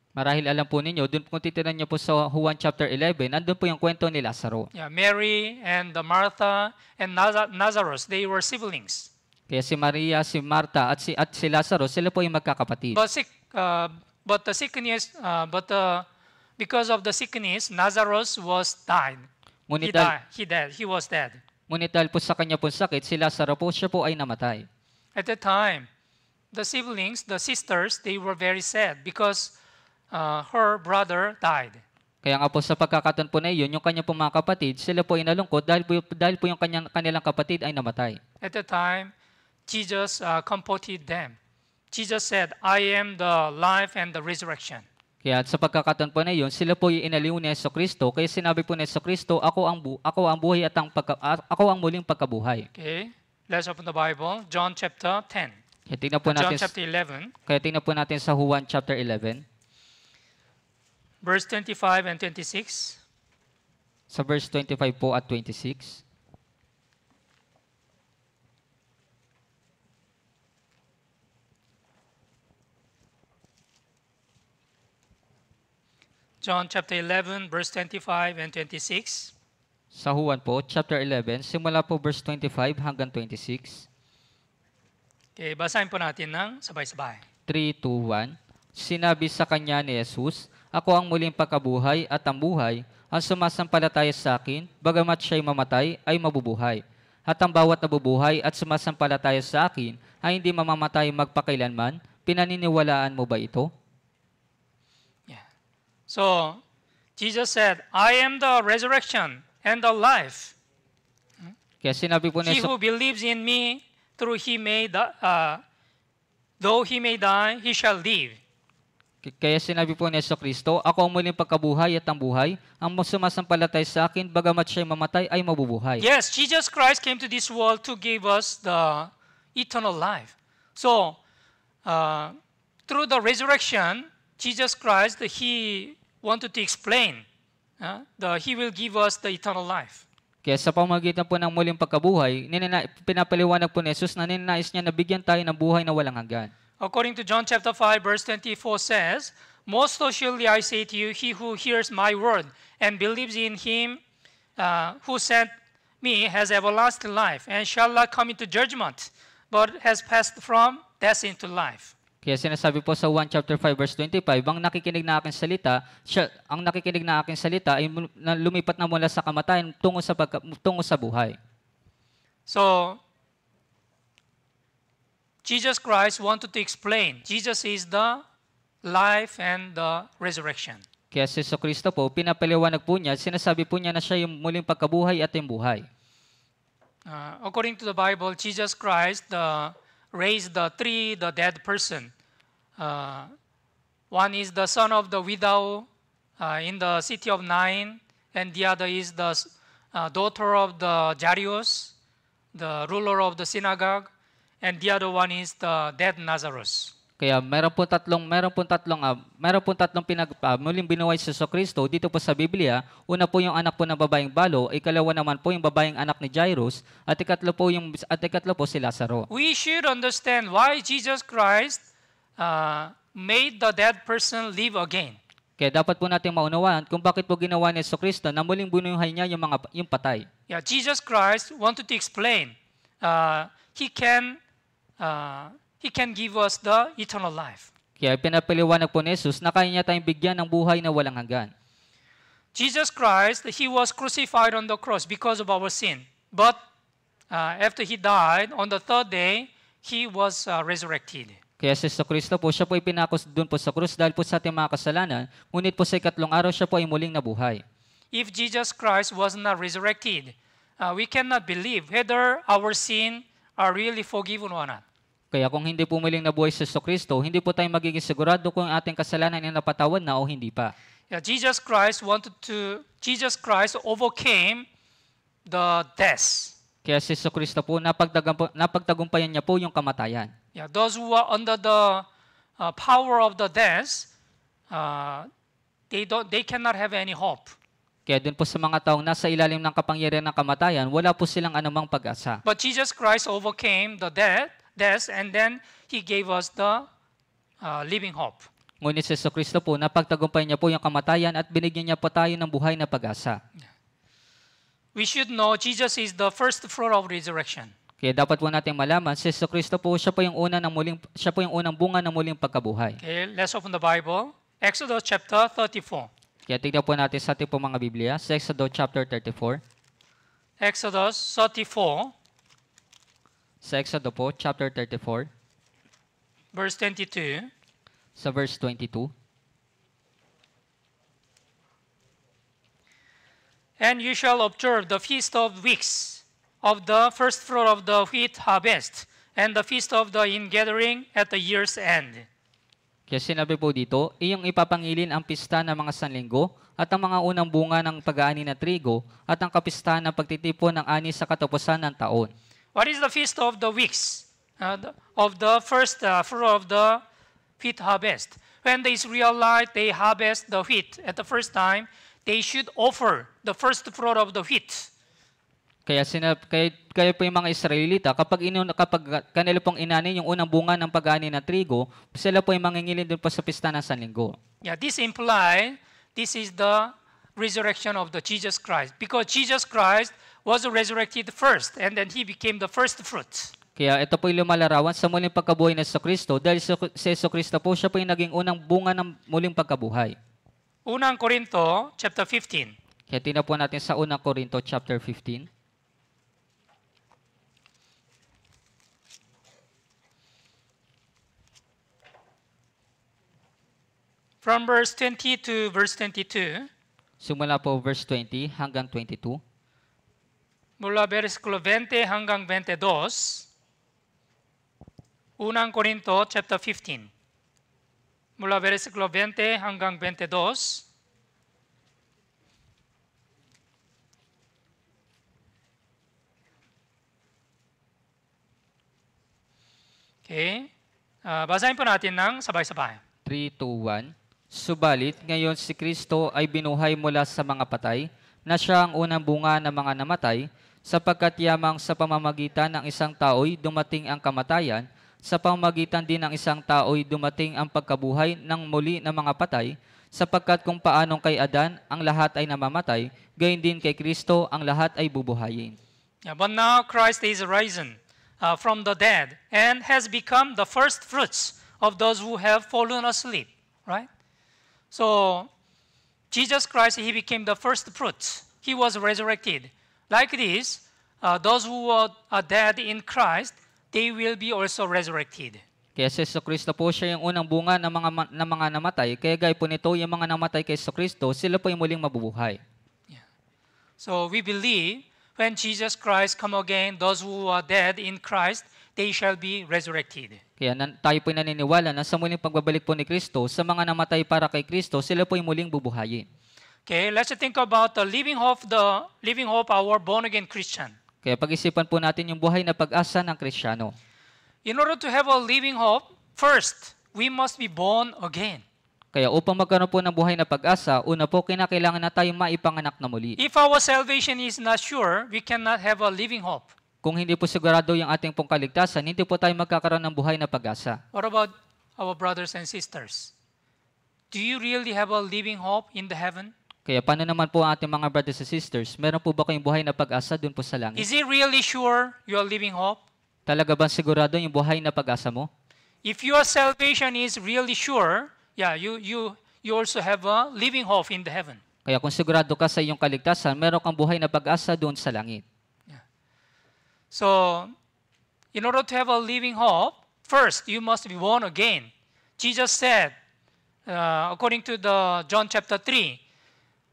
Marahil alam po ninyo, dun kung titinan niyo po sa Juan chapter 11, andun po yung kwento ni Lazaro. Yeah, Mary and the Martha and Lazarus, they were siblings. Kaya si Maria, si Martha at si at si Lazaro, sila po yung magkakapatid. But sick, uh, but the sickness, uh, but the, uh, because of the sickness, Lazarus was died. Ngunit he, died, he died. He was dead. Ngunit dahil po sa kanya po sakit, si Lazaro po, siya po ay namatay. At that time, the siblings, the sisters, they were very sad because uh, her brother died. Kaya nga po sa pagkakataon po na iyon, yung kanyang pong mga kapatid, sila po ay nalungkot dahil po, dahil po yung kanyang, kanilang kapatid ay namatay. At the time, Jesus uh, comforted them. Jesus said, I am the life and the resurrection. Kaya sa pagkakataon po na iyon, sila po ay inaliw ni Yeso Kristo. Kaya sinabi po ni Yeso Kristo, ako ang, bu- ako ang buhay at ang pagka- ako ang muling pagkabuhay. Okay. Let's open the Bible. John chapter 10. Kaya tingnan po natin, John chapter 11. Kaya tingnan po natin sa Juan chapter 11. Verse 25 and 26. Sa verse 25 po at 26. John chapter 11 verse 25 and 26. Sa Juan po, chapter 11, simula po verse 25 hanggang 26. Okay, basahin po natin ng sabay-sabay. 3, 2, 1. Sinabi sa kanya ni Jesus, ako ang muling pagkabuhay at ang buhay, ang sumasampalataya sa akin, bagamat siya'y mamatay, ay mabubuhay. At ang bawat nabubuhay at sumasampalataya sa akin ay hindi mamamatay magpakailanman, pinaniniwalaan mo ba ito? Yeah. So, Jesus said, I am the resurrection and the life. Kaya sinabi po niya, He who believes in me, through he may, uh, though he may die, he shall live. Kaya sinabi po ni Yeso Kristo, Ako ang muling pagkabuhay at ang buhay. Ang sumasampalatay sa akin, bagamat siya'y mamatay, ay mabubuhay. Yes, Jesus Christ came to this world to give us the eternal life. So, uh, through the resurrection, Jesus Christ, He wanted to explain uh, that He will give us the eternal life. Kaya sa pamagitan po ng muling pagkabuhay, ninina, pinapaliwanag po ni Jesus na ninanais niya na bigyan tayo ng buhay na walang hanggan. According to John chapter 5, verse 24 says, Most assuredly I say to you, he who hears my word and believes in him uh, who sent me has everlasting life and shall not come into judgment, but has passed from death into life. Kaya sinasabi po sa 1 chapter 5 verse 25, ang nakikinig na aking salita, siya, ang nakikinig na aking salita ay lumipat na mula sa kamatayan tungo sa pagka, tungo sa buhay. So, Jesus Christ wanted to explain Jesus is the life and the resurrection. Kaya si Jesus Kristo po, pinapaliwanag po niya, sinasabi po niya na siya yung muling pagkabuhay at yung buhay. Uh, according to the Bible, Jesus Christ uh, raised the three the dead person. Uh, one is the son of the widow uh, in the city of Nain, and the other is the uh, daughter of the Jairus, the ruler of the synagogue, and the other one is the dead Nazareth. Kaya meron po tatlong meron po tatlong uh, meron po tatlong pinag uh, muling binuhay si Jesu Kristo dito po sa Biblia. Una po yung anak po ng babaeng balo, ikalawa naman po yung babaeng anak ni Jairus, at ikatlo po yung at ikatlo po si Lazaro. We should understand why Jesus Christ uh, made the dead person live again. Kaya dapat po nating maunawaan kung bakit po ginawa ni Jesu Kristo na muling binuhay niya yung mga yung patay. Yeah, Jesus Christ wanted to explain uh, he can uh, He can give us the eternal life. Kaya pinapaliwanag po ni Jesus na kaya niya tayong bigyan ng buhay na walang hanggan. Jesus Christ, He was crucified on the cross because of our sin. But uh, after He died, on the third day, He was uh, resurrected. Kaya si Kristo Kristo po, siya po ay pinakos doon po sa krus dahil po sa ating mga kasalanan, ngunit po sa ikatlong araw siya po ay muling nabuhay. If Jesus Christ was not resurrected, uh, we cannot believe whether our sin are really forgiven or not. Kaya kung hindi pumiling na buhay sa Kristo, hindi po tayo magiging sigurado kung ating kasalanan ay napatawad na o hindi pa. Yeah, Jesus Christ wanted to Jesus Christ overcame the death. Kaya si Jesus Kristo po napagtagumpayan niya po yung kamatayan. Yeah, those who are under the uh, power of the death, uh, they don't they cannot have any hope. Kaya dun po sa mga taong nasa ilalim ng kapangyarihan ng kamatayan, wala po silang anumang pag-asa. But Jesus Christ overcame the death death, and then He gave us the uh, living hope. Ngunit si Yeso Kristo po, napagtagumpay niya po yung kamatayan at binigyan niya po tayo ng buhay na pag-asa. We should know Jesus is the first fruit of resurrection. Kaya dapat po nating malaman, si Yeso Kristo po, siya po yung una ng muling siya po yung unang bunga ng muling pagkabuhay. Okay, let's open the Bible. Exodus chapter 34. Kaya tignan po natin sa ating po mga Biblia, sa Exodus chapter 34. Exodus 34 sa Exodo po, chapter 34, verse 22, sa verse 22. And you shall observe the feast of weeks, of the first fruit of the wheat harvest, and the feast of the ingathering at the year's end. Kaya sinabi po dito, iyong ipapangilin ang pista ng mga sanlinggo at ang mga unang bunga ng pag-aani na trigo at ang kapistahan ng pagtitipon ng ani sa katapusan ng taon. What is the feast of the weeks? Uh, of the first uh, fruit of the wheat harvest. When the Israelites they harvest the wheat at the first time, they should offer the first fruit of the wheat. Kaya sinab kaya, kaya po yung mga Israelita kapag ino kapag kanila pong inanin yung unang bunga ng pagani na trigo, sila po yung mangingilin doon pa sa pista ng Sanlinggo. Yeah, this implies this is the resurrection of the Jesus Christ because Jesus Christ was resurrected first, and then he became the first fruit. Kaya ito po po'y lumalarawan sa muling pagkabuhay ng Kristo dahil si Kristo po siya yung naging unang bunga ng muling pagkabuhay. Unang Korinto chapter 15. Kaya tingnan po natin sa unang Korinto chapter 15. From verse 20 to verse 22. Sumula po verse 20 hanggang 22 mula versikulo 20 hanggang 22, Unang Korinto chapter 15. Mula versikulo 20 hanggang 22, Okay. Uh, basahin po natin ng sabay-sabay. 3, 2, 1. Subalit, ngayon si Kristo ay binuhay mula sa mga patay, na siya ang unang bunga ng mga namatay, sapagkat yamang sa pamamagitan ng isang tao'y dumating ang kamatayan, sa pamamagitan din ng isang tao'y dumating ang pagkabuhay ng muli ng mga patay, sapagkat kung paanong kay Adan ang lahat ay namamatay, gayon din kay Kristo ang lahat ay bubuhayin. But now Christ is risen uh, from the dead and has become the first fruits of those who have fallen asleep, right? So Jesus Christ, he became the first fruits. He was resurrected. Like this, uh, those who are, dead in Christ, they will be also resurrected. Kaya si Yeso Kristo po siya yung unang bunga ng mga, ng mga namatay. Kaya gaya po nito, yung mga namatay kay Yeso Kristo, sila po yung muling mabubuhay. Yeah. So we believe when Jesus Christ come again, those who are dead in Christ, they shall be resurrected. Kaya na, tayo po naniniwala na sa muling pagbabalik po ni Kristo, sa mga namatay para kay Kristo, sila po yung muling bubuhayin. Okay, let's think about the living hope, the living hope our born-again Christian. Kaya pag-isipan po natin yung buhay na pag-asa ng Kristiyano. In order to have a living hope, first, we must be born again. Kaya upang magkaroon po ng buhay na pag-asa, una po kinakailangan na tayong maipanganak na muli. If our salvation is not sure, we cannot have a living hope. Kung hindi po sigurado yung ating pong kaligtasan, hindi po tayo magkakaroon ng buhay na pag-asa. What about our brothers and sisters? Do you really have a living hope in the heaven? Kaya paano naman po ating mga brothers and sisters? Meron po ba kayong buhay na pag-asa doon po sa langit? Is it really sure you are living hope? Talaga ba sigurado yung buhay na pag-asa mo? If your salvation is really sure, yeah, you you you also have a living hope in the heaven. Kaya kung sigurado ka sa iyong kaligtasan, meron kang buhay na pag-asa doon sa langit. So, in order to have a living hope, first, you must be born again. Jesus said, uh, according to the John chapter 3,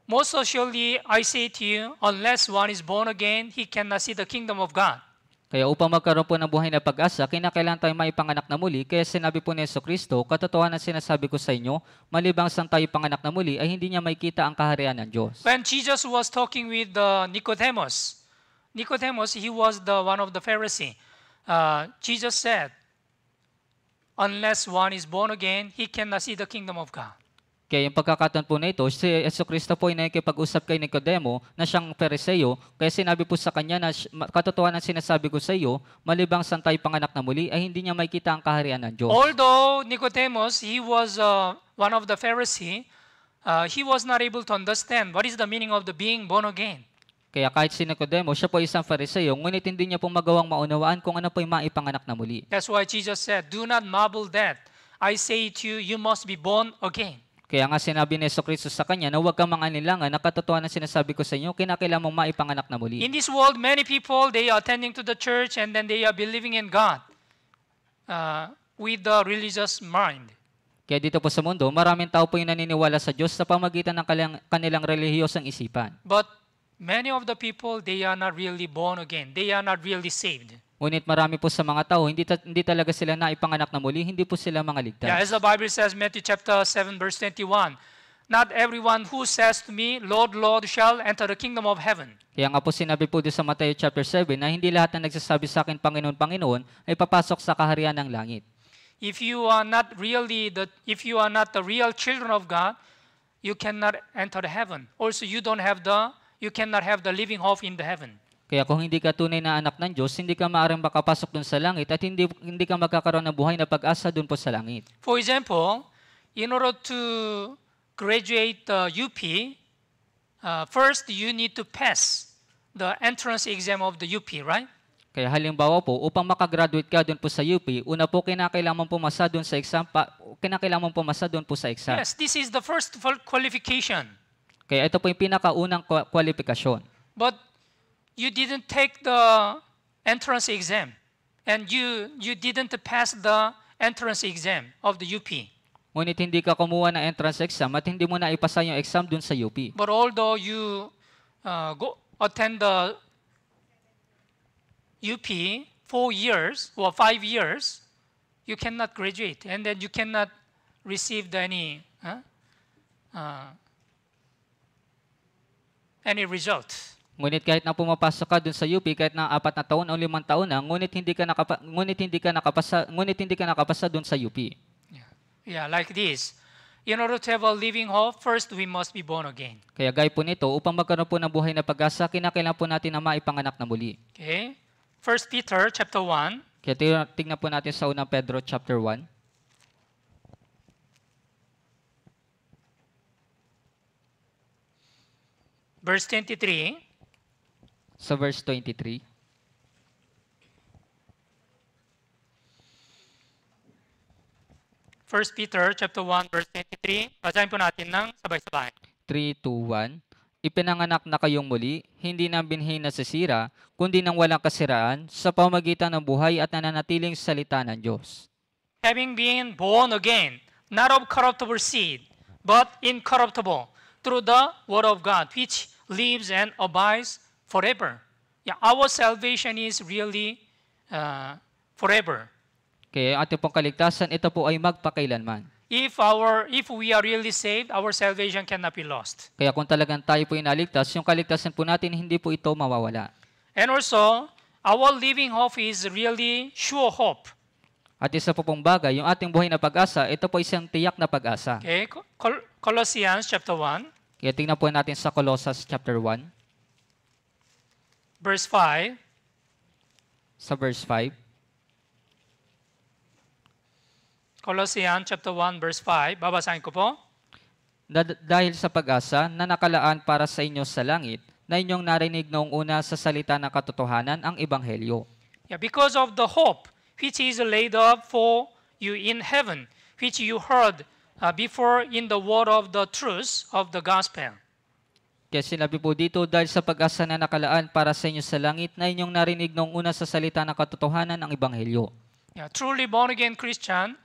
Most assuredly, I say to you, unless one is born again, he cannot see the kingdom of God. Kaya upang magkaroon po ng buhay na pag-asa, kinakailangan tayong maipanganak na muli. Kaya sinabi po ni Yeso Kristo, katotohanan sinasabi ko sa inyo, malibang sang tayo panganak na muli, ay hindi niya makita ang kaharian ng Diyos. When Jesus was talking with uh, Nicodemus, Nicodemus, he was the one of the Pharisee. Uh, Jesus said, unless one is born again, he cannot see the kingdom of God. Kaya yung pagkakataon po na ito, si Yeso Cristo po ay nakikipag-usap kay Nicodemo na siyang periseo, kaya sinabi po sa kanya na katotohanan sinasabi ko sa iyo, malibang santay panganak na muli, ay hindi niya makita ang kaharian ng Diyos. Although Nicodemus, he was uh, one of the Pharisee, uh, he was not able to understand what is the meaning of the being born again. Kaya kahit si Nicodemus, siya po isang fariseo, ngunit hindi niya po magawang maunawaan kung ano po yung maipanganak na muli. That's why Jesus said, Do not marvel that. I say to you, you must be born again. Kaya nga sinabi ni Kristo sa kanya na huwag kang manganilangan, nakatotohanan sinasabi ko sa inyo, kinakailangan mong maipanganak na muli. In this world, many people, they are attending to the church and then they are believing in God uh, with the religious mind. Kaya dito po sa mundo, maraming tao po yung naniniwala sa Diyos sa pamagitan ng kanilang, kanilang relihiyosang isipan. But many of the people, they are not really born again. They are not really saved. Ngunit marami po sa mga tao, hindi, ta hindi talaga sila na ipanganak na muli, hindi po sila mga ligtas. Yeah, as the Bible says, Matthew chapter 7 verse 21, Not everyone who says to me, Lord, Lord, shall enter the kingdom of heaven. Kaya nga po sinabi po doon sa Mateo chapter 7 na hindi lahat na nagsasabi sa akin, Panginoon, Panginoon, ay papasok sa kaharian ng langit. If you are not really the, if you are not the real children of God, you cannot enter the heaven. Also, you don't have the, you cannot have the living hope in the heaven. Kaya kung hindi ka tunay na anak ng Diyos, hindi ka maaaring makapasok dun sa langit at hindi, hindi ka magkakaroon ng buhay na pag-asa dun po sa langit. For example, in order to graduate uh, UP, uh, first you need to pass the entrance exam of the UP, right? Kaya halimbawa po, upang makagraduate ka doon po sa UP, una po kinakailangan pumasa doon sa exam, pa, kinakailangan pumasa doon po sa exam. Yes, this is the first qualification. Kaya ito po yung pinakaunang kwalifikasyon. But you didn't take the entrance exam and you, you didn't pass the entrance exam of the UP. Ngunit hindi ka kumuha ng entrance exam at hindi mo na ipasa yung exam dun sa UP. But although you uh, go attend the UP four years or five years, you cannot graduate and then you cannot receive any huh? uh, any result. Ngunit kahit na pumapasok ka dun sa UP, kahit na apat na taon o limang taon na, ngunit hindi ka, nakapa, ngunit hindi ka nakapasa, ngunit hindi ka nakapasa dun sa UP. Yeah, yeah like this. In order to have a living hope, first we must be born again. Kaya gaya po nito, upang magkaroon po ng buhay na pag-asa, kinakailangan po natin na maipanganak na muli. Okay. First Peter chapter 1. Kaya tingnan po natin sa unang Pedro chapter 1. Verse 23 sa verse 23. First Peter chapter 1 verse 23. Basahin po natin ng sabay-sabay. 3 2 1 ipinanganak na kayong muli, hindi ng binhi na sisira, kundi ng walang kasiraan sa pamagitan ng buhay at nananatiling salita ng Diyos. Having been born again, not of corruptible seed, but incorruptible, through the Word of God, which lives and abides forever. Yeah, our salvation is really uh, forever. Kaya ating pong kaligtasan, ito po ay magpakailanman. If our if we are really saved, our salvation cannot be lost. Kaya kung talagang tayo po inaligtas, yung kaligtasan po natin hindi po ito mawawala. And also, our living hope is really sure hope. At isa po pong bagay, yung ating buhay na pag-asa, ito po isang tiyak na pag-asa. Okay, Col Colossians chapter 1. Kaya tingnan po natin sa Colossians chapter 1. Verse 5. Sa verse 5. Colossians chapter 1 verse 5. Babasahin ko po. Dahil sa pag-asa na nakalaan para sa inyo sa langit, na inyong narinig noong una sa salita ng katotohanan ang Ebanghelyo. Yeah, because of the hope which is laid up for you in heaven, which you heard uh, before in the word of the truth of the gospel. Kaya sinabi po dito, dahil sa pag-asa na nakalaan para sa inyo sa langit na inyong narinig noong una sa salita ng katotohanan ang Ebanghelyo. Yeah, truly born-again Christian,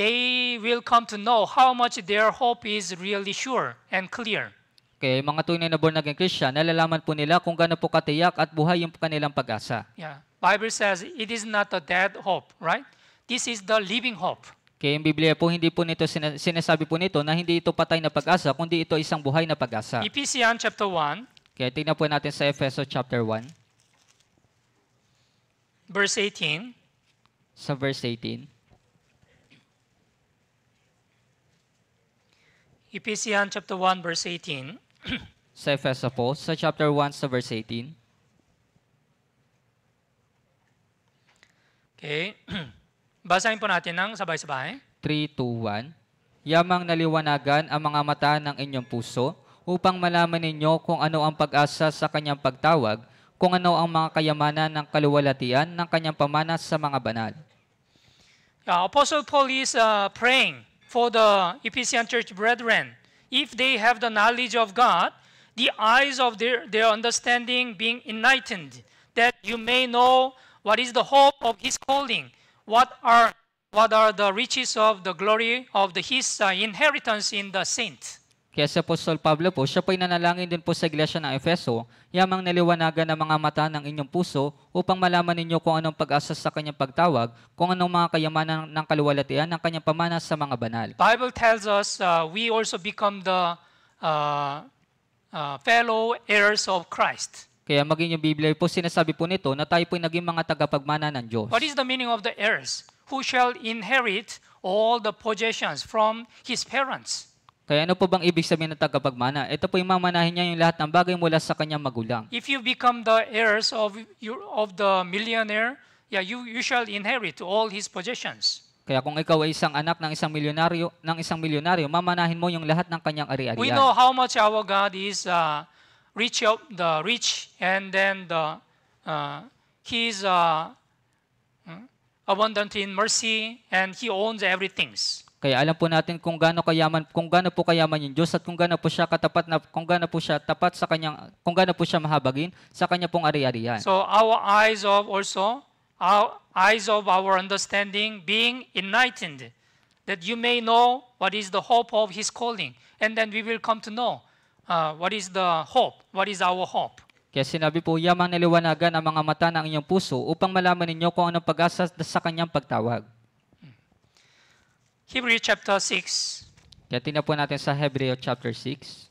they will come to know how much their hope is really sure and clear. Kaya yung mga tunay na born again Christian, nalalaman po nila kung gaano po katiyak at buhay yung kanilang pag-asa. Yeah. Bible says it is not a dead hope, right? This is the living hope. Okay, yung Biblia po, hindi po nito sinasabi po nito na hindi ito patay na pag-asa, kundi ito isang buhay na pag-asa. Ephesians chapter 1. Okay, tingnan po natin sa Efeso chapter 1. Verse 18. Sa verse 18. Ephesians chapter 1 verse 18. sa Efeso po, sa chapter 1 sa verse 18. Okay. [CLEARS THROAT] Basahin po natin ng sabay-sabay. 3, 2, 1. Yamang naliwanagan ang mga mata ng inyong puso upang malaman ninyo kung ano ang pag-asa sa kanyang pagtawag, kung ano ang mga kayamanan ng kaluwalatian ng kanyang pamana sa mga banal. Uh, Apostle Paul is uh, praying for the Ephesian church brethren. If they have the knowledge of God, the eyes of their, their understanding being enlightened, that you may know what is the hope of his calling, what are, what are the riches of the glory of the, his uh, inheritance in the saint. Kaya si Apostol Pablo po, siya po'y nanalangin din po sa iglesia ng Efeso, yamang naliwanagan ng mga mata ng inyong puso upang malaman ninyo kung anong pag-asa sa kanyang pagtawag, kung anong mga kayamanan ng kaluwalhatian ng kanyang pamana sa mga banal. Bible tells us uh, we also become the uh, uh, fellow heirs of Christ. Kaya maging yung Biblia po, sinasabi po nito na tayo po ay naging mga tagapagmana ng Diyos. What is the meaning of the heirs? Who shall inherit all the possessions from his parents? Kaya ano po bang ibig sabihin ng tagapagmana? Ito po yung mamanahin niya yung lahat ng bagay mula sa kanyang magulang. If you become the heirs of your, of the millionaire, yeah, you you shall inherit all his possessions. Kaya kung ikaw ay isang anak ng isang milyonaryo, ng isang milyonaryo, mamanahin mo yung lahat ng kanyang ari-arian. We know how much our God is uh, rich, the rich, and then the uh, he is uh, uh, abundant in mercy, and he owns everything. Kaya alam po natin kung gaano kayaman, kung gaano po kayaman yung Diyos at kung gaano po siya katapat na kung gaano po siya tapat sa kanyang kung gaano po siya mahabagin sa kanya pong ari-arian. So our eyes of also our eyes of our understanding being enlightened that you may know what is the hope of his calling and then we will come to know uh, what is the hope? What is our hope? Kaya sinabi po, yamang naliwanagan ang mga mata ng inyong puso upang malaman ninyo kung anong pag-asa sa kanyang pagtawag. Hmm. Hebrew chapter 6. Kaya tingnan po natin sa Hebreo chapter 6.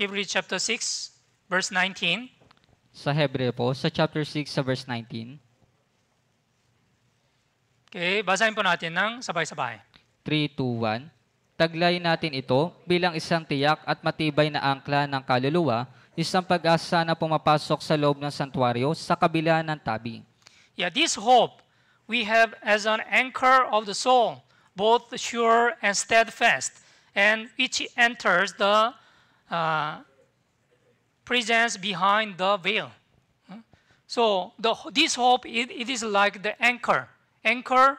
Hebrew chapter 6, verse 19. Sa Hebreo po, sa chapter 6 sa verse 19. Okay, basahin po natin ng sabay-sabay. 3, 2, 1. Taglay natin ito bilang isang tiyak at matibay na angkla ng kaluluwa, isang pag-asa na pumapasok sa loob ng santuario sa kabila ng tabi. Yeah, this hope we have as an anchor of the soul, both sure and steadfast, and which enters the uh, presence behind the veil. So the, this hope, it, it is like the anchor. Anchor,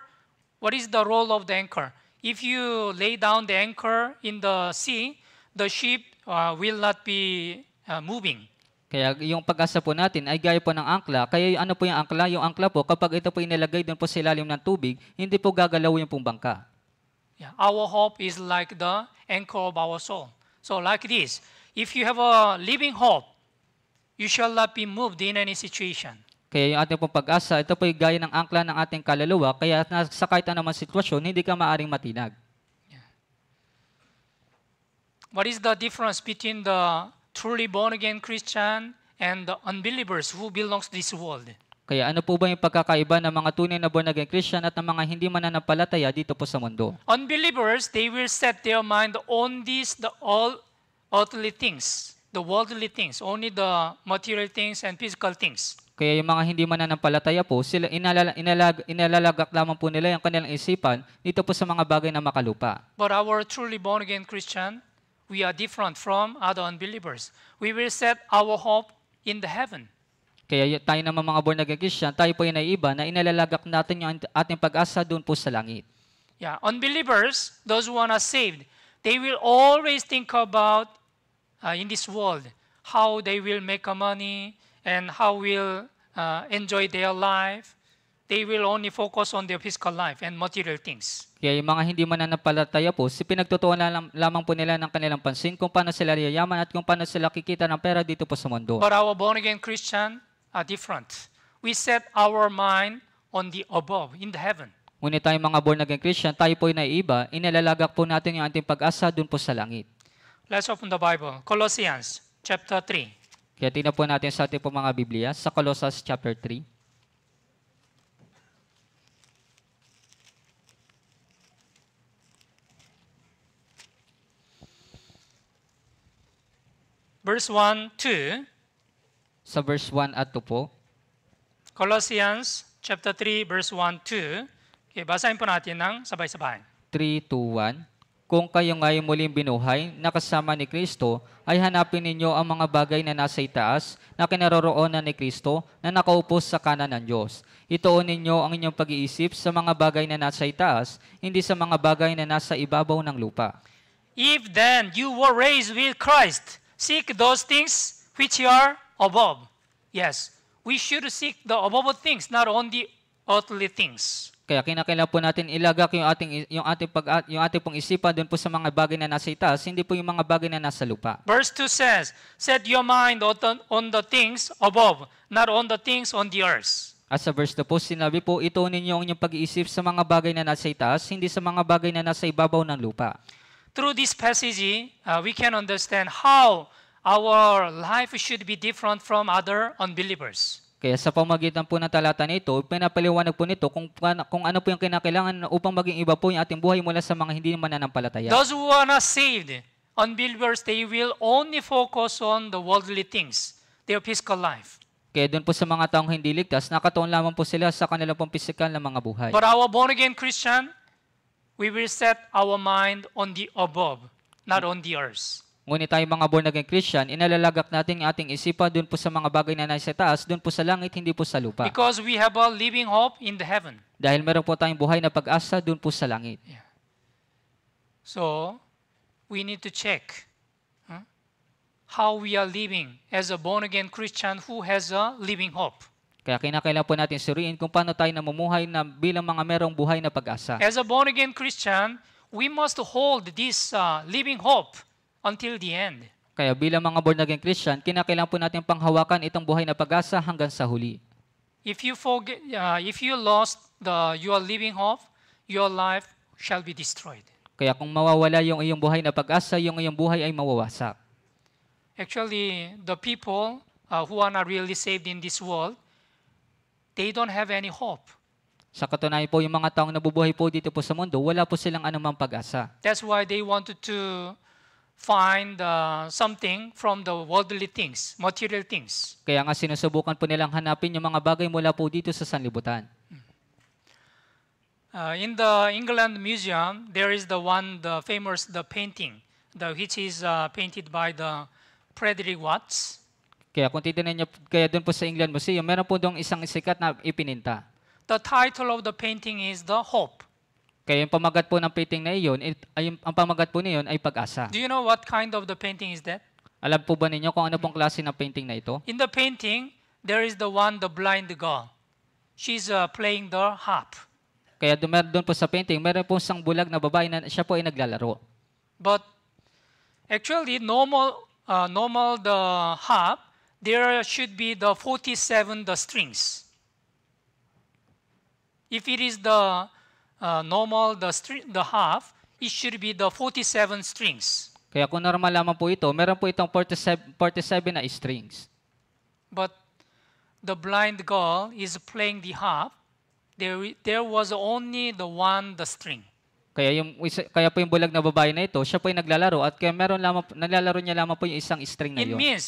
what is the role of the anchor? If you lay down the anchor in the sea, the ship uh, will not be uh, moving. Kaya yung pag-asa po natin ay gaya po ng angkla. Kaya ano po yung angkla? Yung angkla po, kapag ito po inilagay doon po sa ilalim ng tubig, hindi po gagalaw yung pong bangka. Yeah, our hope is like the anchor of our soul. So like this, if you have a living hope, you shall not be moved in any situation. Kaya yung ating pag-asa, ito po yung gaya ng angkla ng ating kaluluwa, kaya sa kahit anumang sitwasyon, hindi ka maaring matinag. What is the difference between the truly born-again Christian and the unbelievers who belongs to this world? Kaya ano po ba yung pagkakaiba ng mga tunay na born again Christian at ng mga hindi mananampalataya dito po sa mundo? Unbelievers, they will set their mind on this, the all earthly things, the worldly things, only the material things and physical things. Kaya yung mga hindi mananampalataya po, sila inalala, inalag, inalalagak lamang po nila yung kanilang isipan dito po sa mga bagay na makalupa. But our truly born again Christian, we are different from other unbelievers. We will set our hope in the heaven. Kaya tayo naman mga born again Christian, tayo po ay naiba na inalalagak natin yung ating pag-asa doon po sa langit. Yeah, unbelievers, those who are not saved, they will always think about uh, in this world, how they will make money and how will uh, enjoy their life. They will only focus on their physical life and material things. Kaya yung mga hindi mananampalataya po, si pinagtutuan lam- lamang po nila ng kanilang pansin kung paano sila yayaman at kung paano sila kikita ng pera dito po sa mundo. But our born-again Christian are different. We set our mind on the above, in the heaven. Ngunit tayo mga born-again Christian, tayo po ay naiiba, inilalagak po natin yung ating pag-asa dun po sa langit. Let's open the Bible. Colossians chapter 3. Kaya tingnan po natin sa ating po mga Biblia sa Colossians chapter 3. Verse 1 2. Sa verse 1 at 2 po. Colossians chapter 3 verse 1 2. Okay, basahin po natin ng sabay-sabay. 3 2, 1. Kung kayo ngayon muling binuhay na kasama ni Kristo, ay hanapin ninyo ang mga bagay na nasa itaas na kinaroroonan ni Kristo na nakaupo sa kanan ng Diyos. Ituon ninyo ang inyong pag-iisip sa mga bagay na nasa itaas, hindi sa mga bagay na nasa ibabaw ng lupa. If then you were raised with Christ, seek those things which are above. Yes, we should seek the above things, not only earthly things. Kaya kinakailangan po natin ilagak yung ating yung ating pag yung ating pong isipan doon po sa mga bagay na nasa itaas, hindi po yung mga bagay na nasa lupa. Verse 2 says, set your mind on the, things above, not on the things on the earth. At sa verse 2 po, sinabi po, ito ninyo ang inyong pag-iisip sa mga bagay na nasa itaas, hindi sa mga bagay na nasa ibabaw ng lupa. Through this passage, uh, we can understand how our life should be different from other unbelievers. Kaya sa pamagitan po ng talata nito, pinapaliwanag po nito kung, kung ano po yung kinakailangan upang maging iba po yung ating buhay mula sa mga hindi mananampalataya. Those who are not saved, unbelievers, they will only focus on the worldly things, their physical life. Kaya doon po sa mga taong hindi ligtas, nakataon lamang po sila sa kanilang pong physical na mga buhay. But our born-again Christian, we will set our mind on the above, not on the earth. Ngunit tayo mga born again Christian, inalalagak natin ang ating isipan doon po sa mga bagay na nasa taas, doon po sa langit, hindi po sa lupa. Because we have a living hope in the heaven. Dahil meron po tayong buhay na pag-asa doon po sa langit. Yeah. So, we need to check huh, how we are living as a born again Christian who has a living hope. Kaya kinakailangan po natin suriin kung paano tayo namumuhay na bilang mga merong buhay na pag-asa. As a born again Christian, we must hold this uh, living hope until the end. Kaya bilang mga born again Christian, kinakailangan po natin panghawakan itong buhay na pag-asa hanggang sa huli. If you forget, uh, if you lost the your living hope, your life shall be destroyed. Kaya kung mawawala yung iyong buhay na pag-asa, yung iyong buhay ay mawawasak. Actually, the people uh, who are not really saved in this world, they don't have any hope. Sa katunayan po, yung mga taong nabubuhay po dito po sa mundo, wala po silang anumang pag-asa. That's why they wanted to find uh, something from the worldly things, material things. Kaya nga sinusubukan po nilang hanapin yung mga bagay mula po dito sa sanlibutan. Hmm. Uh, in the England Museum, there is the one, the famous the painting, the, which is uh, painted by the Frederick Watts. Kaya kung titingnan niyo, kaya doon po sa England Museum, meron po doon isang sikat na ipininta. The title of the painting is The Hope. Kaya yung pamagat po ng painting na iyon, it, ay, ang pamagat po niyon ay pag-asa. Do you know what kind of the painting is that? Alam po ba ninyo kung ano pong klase ng painting na ito? In the painting, there is the one, the blind girl. She's uh, playing the harp. Kaya doon po sa painting, meron po isang bulag na babae na siya po ay naglalaro. But actually, normal, uh, normal the harp, there should be the 47 the strings. If it is the uh, normal the string the half, it should be the 47 strings. Kaya kung normal lamang po ito, meron po itong 47, 47 na strings. But the blind girl is playing the harp. There, there was only the one the string. Kaya yung kaya po yung bulag na babae na ito, siya po yung naglalaro at kaya meron lamang naglalaro niya lamang po yung isang string na it yun. It means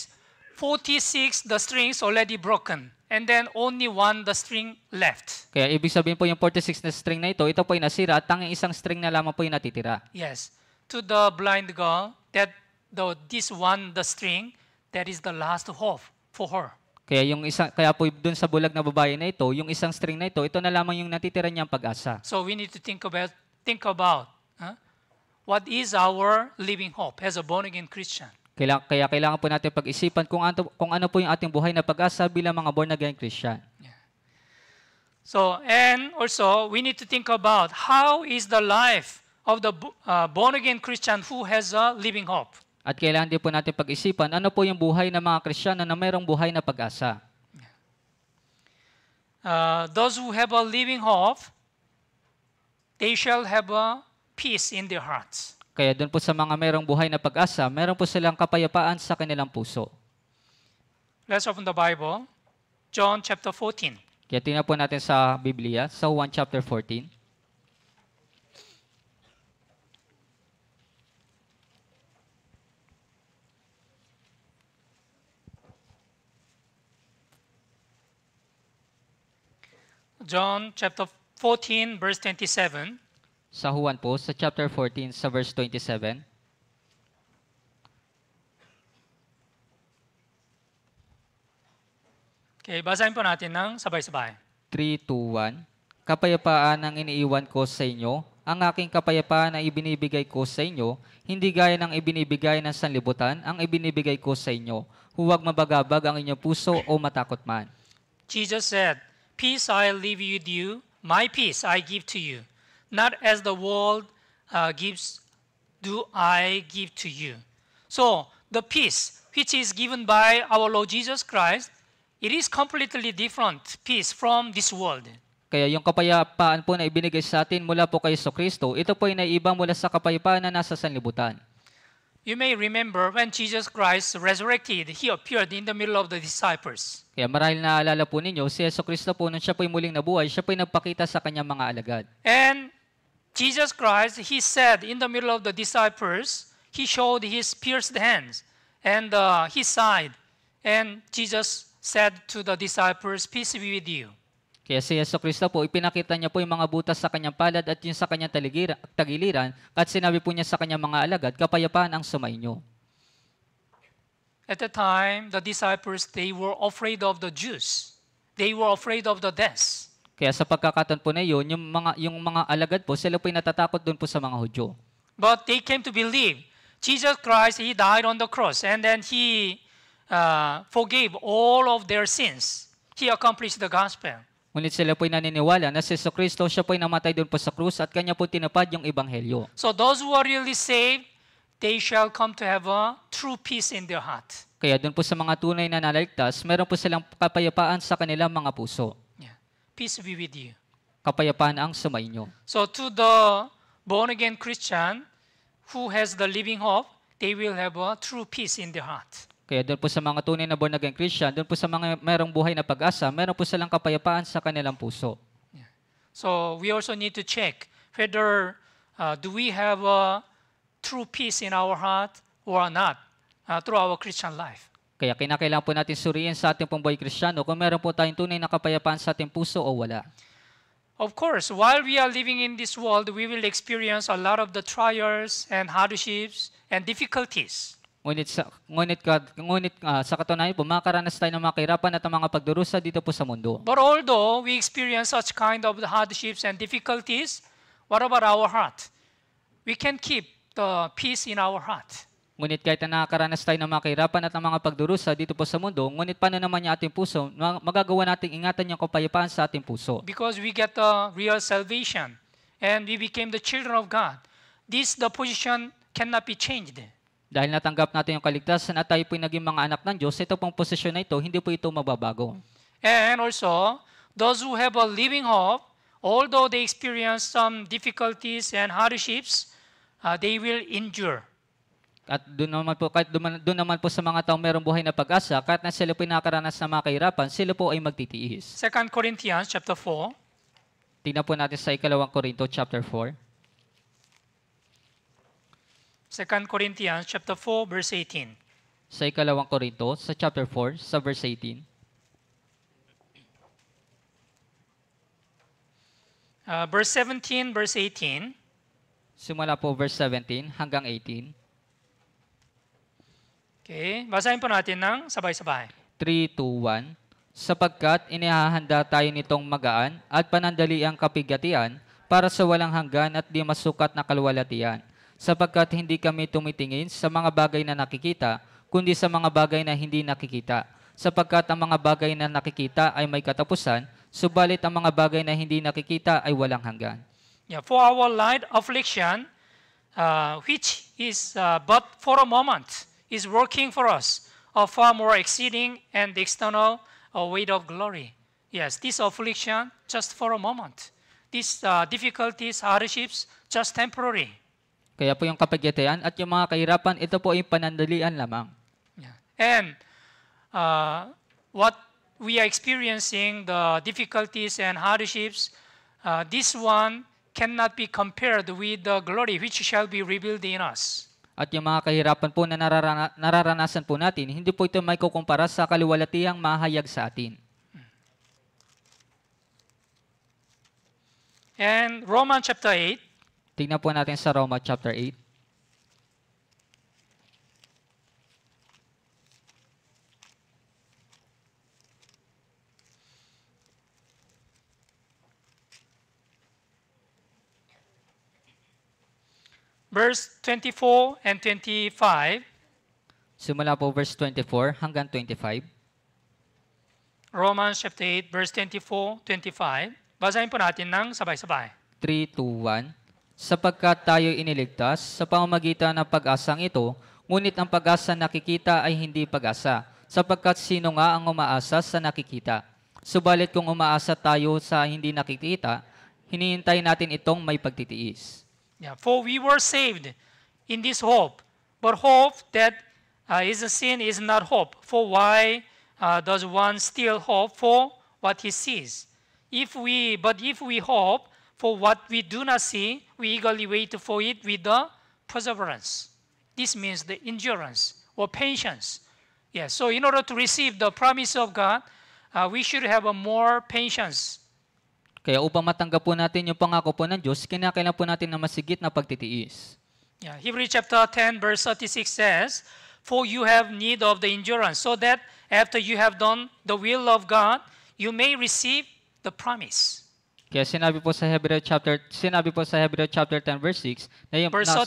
46 the strings already broken. And then only one the string left. Kaya ibig sabihin po yung 46 na string na ito, ito po ay nasira at tanging isang string na lamang po yung natitira. Yes. To the blind girl, that the, this one the string, that is the last hope for her. Kaya yung isang kaya po doon sa bulag na babae na ito, yung isang string na ito, ito na lamang yung natitira niyang pag-asa. So we need to think about think about huh? what is our living hope as a born again Christian. Kaya, kaya kailangan po natin pag-isipan kung ano, kung ano po yung ating buhay na pag-asa bilang mga born-again Christian. So, and also, we need to think about how is the life of the uh, born-again Christian who has a living hope. At kailangan din po natin pag-isipan ano po yung buhay ng mga Kristiyano na mayroong buhay na pag-asa. Uh, those who have a living hope, they shall have a peace in their hearts. Kaya doon po sa mga merong buhay na pag-asa, meron po silang kapayapaan sa kanilang puso. Let's open the Bible. John chapter 14. Kaya tingnan po natin sa Biblia, sa 1 chapter 14. John chapter 14 verse 27 sa Juan po, sa chapter 14, sa verse 27. Okay, basahin po natin ng sabay-sabay. 3, 2, 1. Kapayapaan ang iniiwan ko sa inyo, ang aking kapayapaan na ibinibigay ko sa inyo, hindi gaya ng ibinibigay ng sanlibutan ang ibinibigay ko sa inyo. Huwag mabagabag ang inyong puso o matakot man. Jesus said, Peace I leave with you, my peace I give to you. not as the world uh, gives, do I give to you. So the peace which is given by our Lord Jesus Christ, it is completely different peace from this world. Kaya yung kapayapaan po na ibinigay sa atin mula po kay Kristo, ito po ay naiba mula sa kapayapaan na nasa sanlibutan. You may remember when Jesus Christ resurrected, He appeared in the middle of the disciples. Kaya marahil naaalala po ninyo, si Yeso Kristo po, nung siya po'y muling nabuhay, siya po'y nagpakita sa kanyang mga alagad. And Jesus Christ, he said in the middle of the disciples, he showed his pierced hands and uh, his side. And Jesus said to the disciples, Peace be with you. Kaya si Yeso Kristo po, ipinakita niya po yung mga butas sa kanyang palad at yung sa kanyang taligira, tagiliran, at sinabi po niya sa kanyang mga alagad, kapayapaan ang sumainyo. At the time, the disciples, they were afraid of the Jews. They were afraid of the death. Kaya sa pagkakataon po na yun, yung mga, yung mga alagad po, sila po natatakot doon po sa mga Hudyo. But they came to believe Jesus Christ, He died on the cross and then He uh, forgave all of their sins. He accomplished the gospel. Ngunit sila po'y naniniwala na si Kristo, siya po'y namatay doon po sa krus at kanya po tinapad yung ebanghelyo. So those who are really saved, they shall come to have a true peace in their heart. Kaya doon po sa mga tunay na naligtas, meron po silang kapayapaan sa kanilang mga puso. peace be with you. Kapayapaan ang sumainyo. So to the born again Christian who has the living hope, they will have a true peace in their heart. Kaya doon po sa mga tunay na born again Christian, doon po sa mga merong buhay na pag-asa, meron po silang kapayapaan sa kanilang puso. So we also need to check whether uh, do we have a true peace in our heart or not uh, through our Christian life. Kaya kinakailangan po natin suriin sa ating pong buhay kristyano kung meron po tayong tunay na kapayapaan sa ating puso o wala. Of course, while we are living in this world, we will experience a lot of the trials and hardships and difficulties. Ngunit sa, ngunit, ngunit uh, sa katunayan po, makakaranas tayo ng mga kahirapan at mga pagdurusa dito po sa mundo. But although we experience such kind of hardships and difficulties, what about our heart? We can keep the peace in our heart. Ngunit kahit na nakakaranas tayo ng mga kahirapan at ng mga pagdurusa dito po sa mundo, ngunit paano naman niya ating puso? Magagawa nating ingatan yung kapayapaan sa ating puso. Because we get the real salvation and we became the children of God. This, the position cannot be changed. Dahil natanggap natin yung kaligtasan at tayo po'y naging mga anak ng Diyos, ito pong posisyon na ito, hindi po ito mababago. And also, those who have a living hope, although they experience some difficulties and hardships, uh, they will endure. At doon naman po, kahit doon naman po sa mga tao mayroong buhay na pag-asa, kahit na sila po nakaranas ng mga kahirapan, sila po ay magtitiis. 2 Corinthians chapter 4. Tingnan po natin sa ikalawang Korinto chapter 4. 2 Corinthians chapter 4 verse 18. Sa ikalawang Korinto sa chapter 4 sa verse 18. Uh, verse 17, verse 18. Simula po verse 17 hanggang 18. Okay, basahin po natin ng sabay-sabay. 3, 2, 1. Sapagkat inihahanda tayo nitong magaan at panandali ang kapigatian para sa walang hanggan at di masukat na kalwalatian. Sapagkat hindi kami tumitingin sa mga bagay na nakikita, kundi sa mga bagay na hindi nakikita. Sapagkat ang mga bagay na nakikita ay may katapusan, subalit ang mga bagay na hindi nakikita ay walang hanggan. Yeah, for our light affliction, uh, which is uh, but for a moment, is working for us, a far more exceeding and external uh, weight of glory. Yes, this affliction just for a moment. These uh, difficulties, hardships, just temporary. Kaya po yung kapagyatian at yung mga kahirapan, ito po yung panandalian lamang. Yeah. And uh, what we are experiencing, the difficulties and hardships, uh, this one cannot be compared with the glory which shall be revealed in us. at yung mga kahirapan po na nararana, nararanasan po natin, hindi po ito may kukumpara sa kaliwalatiyang mahayag sa atin. And Roman chapter 8. Tingnan po natin sa Roma chapter 8. verse 24 and 25. Sumula po verse 24 hanggang 25. Romans chapter 8 verse 24, 25. Basahin po natin ng sabay-sabay. 3, 2, 1. Sapagkat tayo iniligtas sa pamamagitan ng pag-asang ito, ngunit ang pag-asa nakikita ay hindi pag-asa, sapagkat sino nga ang umaasa sa nakikita? Subalit kung umaasa tayo sa hindi nakikita, hinihintay natin itong may pagtitiis. Yeah, for we were saved in this hope, but hope that uh, is a sin is not hope. For why uh, does one still hope for what he sees? If we, but if we hope for what we do not see, we eagerly wait for it with the perseverance. This means the endurance or patience. Yes. Yeah, so in order to receive the promise of God, uh, we should have a more patience Kaya upang matanggap po natin yung pangako po ng Diyos, kinakailangan po natin na masigit na pagtitiis. Yeah, Hebrews chapter 10 verse 36 says, For you have need of the endurance, so that after you have done the will of God, you may receive the promise. Kaya sinabi po sa Hebreo chapter sinabi po sa Hebreo chapter 10 verse 6 na yung verse 36. Na,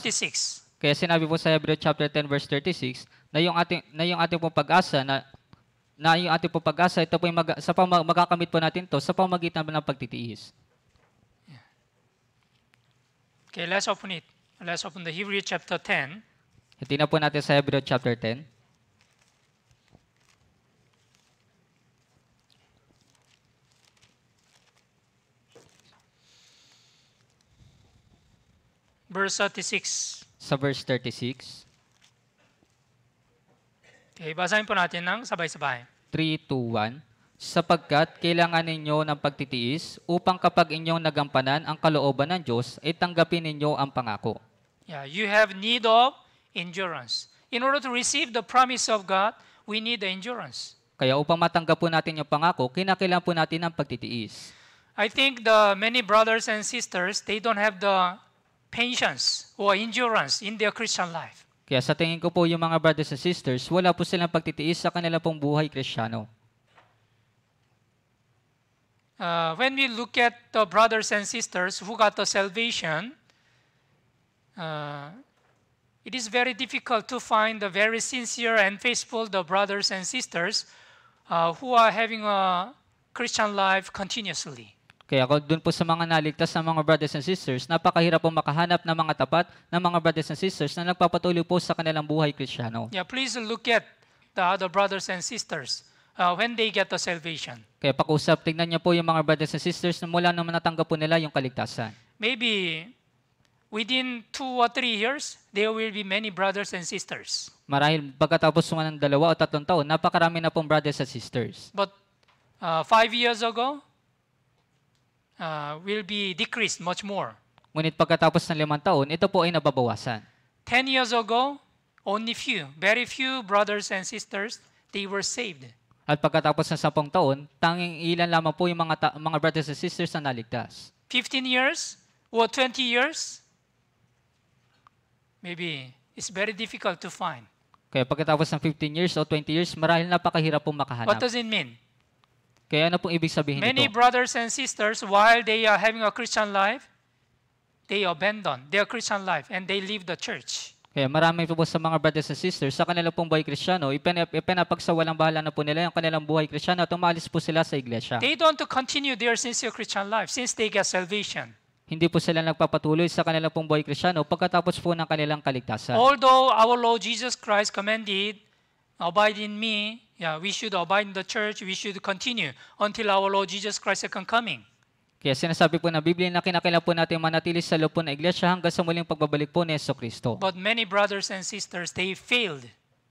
kaya sinabi po sa Hebreo chapter 10 verse 36 na yung ating na yung ating pag-asa na na yung ating po pag-asa, ito po yung mag, sa pang, magakamit po natin to sa pamagitan ng pagtitiis. Okay, let's open it. Let's open the Hebrew chapter 10. Tingnan po natin sa Hebrew chapter 10. Verse 36. Sa verse 36. Okay, basahin po natin ng sabay-sabay. 3, 2, 1. Sapagkat kailangan ninyo ng pagtitiis upang kapag inyong nagampanan ang kalooban ng Diyos, ay tanggapin ninyo ang pangako. Yeah, you have need of endurance. In order to receive the promise of God, we need the endurance. Kaya upang matanggap po natin yung pangako, kinakailangan po natin ang pagtitiis. I think the many brothers and sisters, they don't have the patience or endurance in their Christian life. Kaya sa tingin ko po yung mga brothers and sisters, wala po silang pagtitiis sa kanila pong buhay krisyano. Uh, when we look at the brothers and sisters who got the salvation, uh, it is very difficult to find the very sincere and faithful the brothers and sisters uh, who are having a Christian life continuously. Kaya doon po sa mga naligtas na mga brothers and sisters, napakahirap po makahanap ng mga tapat na mga brothers and sisters na nagpapatuloy po sa kanilang buhay kristyano. Yeah, please look at the other brothers and sisters uh, when they get the salvation. Kaya pakusap, tignan niyo po yung mga brothers and sisters na mula naman natanggap po nila yung kaligtasan. Maybe within two or three years, there will be many brothers and sisters. Marahil pagkatapos ng dalawa o tatlong taon, napakarami na pong brothers and sisters. But uh, five years ago, uh, will be decreased much more. Ngunit pagkatapos ng limang taon, ito po ay nababawasan. 10 years ago, only few, very few brothers and sisters, they were saved. At pagkatapos ng sampung taon, tanging ilan lamang po yung mga, ta- mga brothers and sisters na naligtas. 15 years or 20 years, maybe it's very difficult to find. Kaya pagkatapos ng 15 years o 20 years, marahil napakahirap pong makahanap. What does it mean? Kaya ano pong ibig sabihin Many nito? brothers and sisters, while they are having a Christian life, they abandon their Christian life and they leave the church. Kaya marami po, po sa mga brothers and sisters, sa kanilang pong buhay kristyano, ipinapagsawalang bahala na po nila yung kanilang buhay kristyano at umalis po sila sa iglesia. They don't continue their sincere Christian life since they get salvation. Hindi po sila nagpapatuloy sa kanilang pong buhay kristyano pagkatapos po ng kanilang kaligtasan. Although our Lord Jesus Christ commanded abide in me. Yeah, we should abide in the church. We should continue until our Lord Jesus Christ second coming. Kaya sinasabi po ng Biblia na kinakailangan po natin manatili sa loob po ng iglesia hanggang sa muling pagbabalik po ni Yeso Kristo. But many brothers and sisters, they failed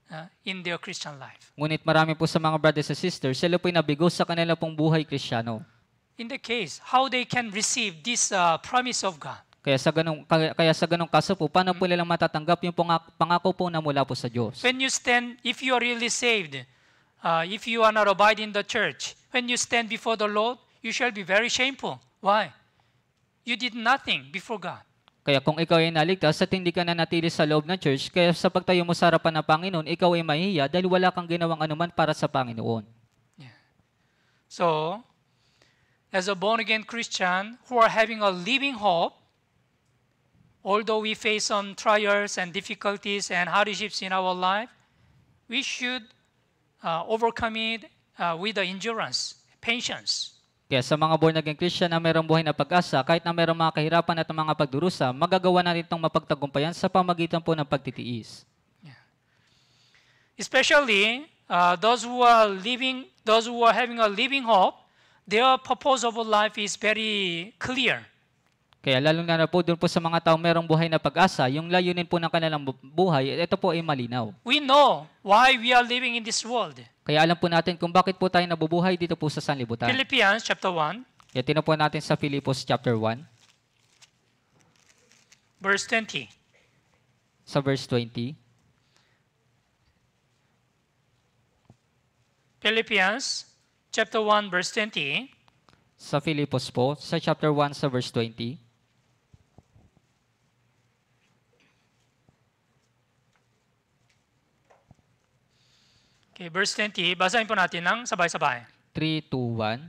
uh, in their Christian life. Ngunit marami po sa mga brothers and sisters, sila po nabigo sa kanila pong buhay kristyano. In the case, how they can receive this uh, promise of God. Kaya sa ganung kaya, kaya sa ganung kaso po paano po mm-hmm. nila matatanggap yung pangako, po na mula po sa Diyos? When you stand if you are really saved, uh, if you are not abiding in the church, when you stand before the Lord, you shall be very shameful. Why? You did nothing before God. Kaya kung ikaw ay naligtas at hindi ka na natili sa loob ng church, kaya sa pagtayo mo sa harapan ng Panginoon, ikaw ay mahihiya dahil wala kang ginawang anuman para sa Panginoon. Yeah. So, as a born-again Christian who are having a living hope, although we face some trials and difficulties and hardships in our life, we should uh, overcome it uh, with the endurance, patience. Kaya sa mga born again Christian na mayroong buhay na pag-asa, kahit na mayroong mga kahirapan at mga pagdurusa, magagawa natin itong mapagtagumpayan sa pamagitan po ng pagtitiis. Yeah. Especially uh, those who are living, those who are having a living hope, their purpose of life is very clear. Kaya lalong na, na po doon po sa mga tao merong buhay na pag-asa, yung layunin po ng kanilang buhay, ito po ay malinaw. We know why we are living in this world. Kaya alam po natin kung bakit po tayo nabubuhay dito po sa sanlibutan. Philippians chapter 1. Kaya tinan po natin sa Philippos chapter 1. Verse 20. Sa verse 20. Philippians chapter 1 verse 20. Sa Philippos po, sa chapter 1 sa verse 20. Okay, verse 20, basahin po natin ng sabay-sabay. 3, 2, 1.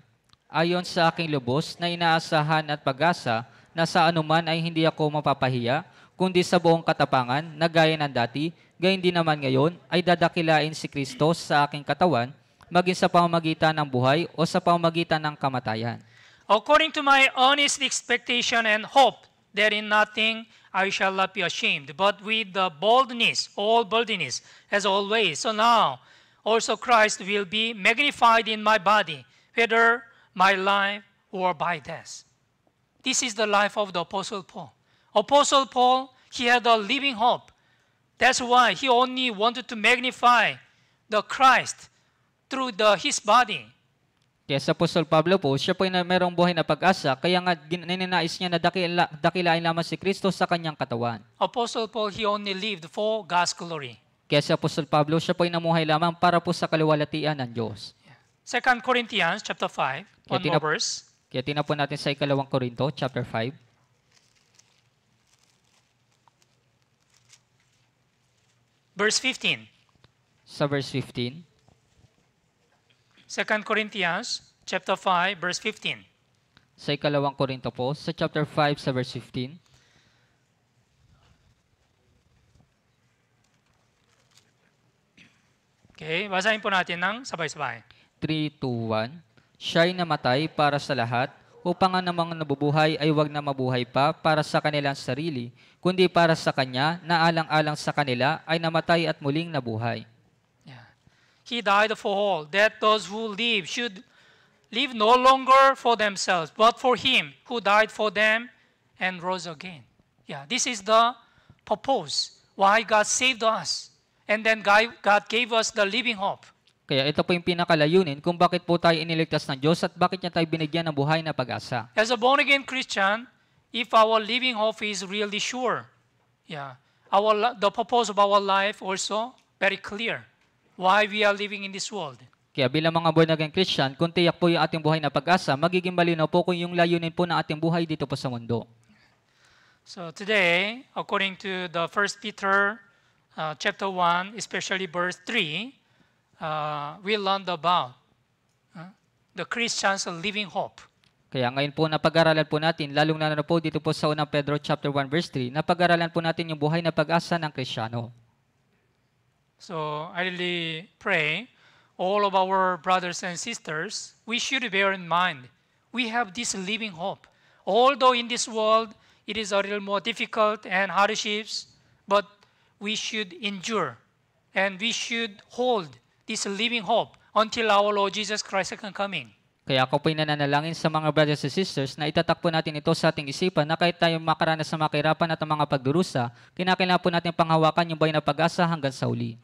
Ayon sa aking lubos na inaasahan at pag-asa na sa anuman ay hindi ako mapapahiya, kundi sa buong katapangan na gaya ng dati, gayon din naman ngayon, ay dadakilain si Kristo sa aking katawan, maging sa pamamagitan ng buhay o sa pamamagitan ng kamatayan. According to my honest expectation and hope, there in nothing I shall not be ashamed, but with the boldness, all boldness, as always. So now, also Christ will be magnified in my body, whether by life or by death. This is the life of the Apostle Paul. Apostle Paul, he had a living hope. That's why he only wanted to magnify the Christ through the, his body. Kaya sa Apostol Pablo po, siya po ay merong buhay na pag-asa, kaya nga ninanais niya na dakila, dakilain lamang si Kristo sa kanyang katawan. Apostle Paul, he only lived for God's glory. Kaya si Apostol Pablo, siya po ay namuhay lamang para po sa kaluwalhatian ng Diyos. 2 Corinthians chapter 5, kaya one more verse. Kaya tina po natin sa ikalawang Korinto, chapter 5. Verse 15. Sa verse 15. 2 Corinthians chapter 5, verse 15. Sa ikalawang Korinto po, sa chapter 5, sa verse 15. Okay, basahin po natin ng sabay-sabay. 3, 2, 1. Siya'y namatay para sa lahat, upang ang namang nabubuhay ay wag na mabuhay pa para sa kanilang sarili, kundi para sa Kanya na alang-alang sa kanila ay namatay at muling nabuhay. Yeah. He died for all, that those who live should live no longer for themselves, but for Him who died for them and rose again. Yeah, this is the purpose why God saved us. And then God gave us the living hope. Kaya ito po yung pinakalayunin kung bakit po tayo iniligtas ng Diyos at bakit niya tayo binigyan ng buhay na pag-asa. As a born-again Christian, if our living hope is really sure, yeah, our, the purpose of our life also very clear why we are living in this world. Kaya bilang mga born again Christian, kung tiyak po yung ating buhay na pag-asa, magiging malinaw po kung yung layunin po ng ating buhay dito po sa mundo. So today, according to the 1 Peter uh, chapter 1, especially verse 3, uh, we learned about uh, the Christians living hope. Kaya ngayon po napag-aralan po natin, lalong na po dito po sa unang Pedro chapter 1 verse 3, napag-aralan po natin yung buhay na pag-asa ng krisyano. So I really pray all of our brothers and sisters, we should bear in mind we have this living hope. Although in this world it is a little more difficult and hardships, but we should endure and we should hold this living hope until our Lord Jesus Christ can come in. Kaya ako po'y nananalangin sa mga brothers and sisters na itatakpo natin ito sa ating isipan na kahit tayo makaranas sa makirapan at mga pagdurusa, kinakailangan po natin panghawakan yung bayan na pag-asa hanggang sa uli.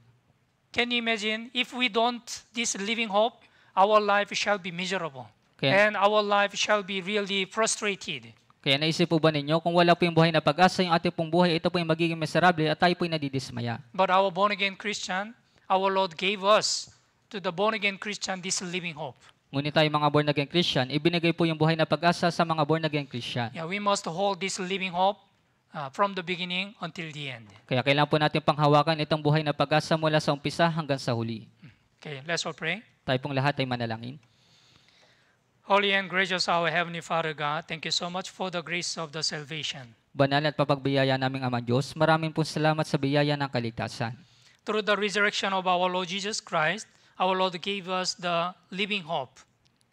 Can you imagine if we don't this living hope, our life shall be miserable. Okay. And our life shall be really frustrated. Kaya naisip po ba ninyo, kung wala po yung buhay na pag-asa, yung ating pong buhay, ito po yung magiging miserable at tayo po yung nadidismaya. But our born-again Christian, our Lord gave us to the born-again Christian this living hope. Ngunit tayo mga born-again Christian, ibinigay po yung buhay na pag-asa sa mga born-again Christian. Yeah, we must hold this living hope uh, from the beginning until the end. Kaya kailangan po natin panghawakan itong buhay na pag-asa mula sa umpisa hanggang sa huli. Okay, let's all pray. Tayo pong lahat ay manalangin. Holy and gracious our Heavenly Father God, thank you so much for the grace of the salvation. Banal at papagbiyaya naming Ama Diyos, maraming pong salamat sa biyaya ng kaligtasan. Through the resurrection of our Lord Jesus Christ, our Lord gave us the living hope.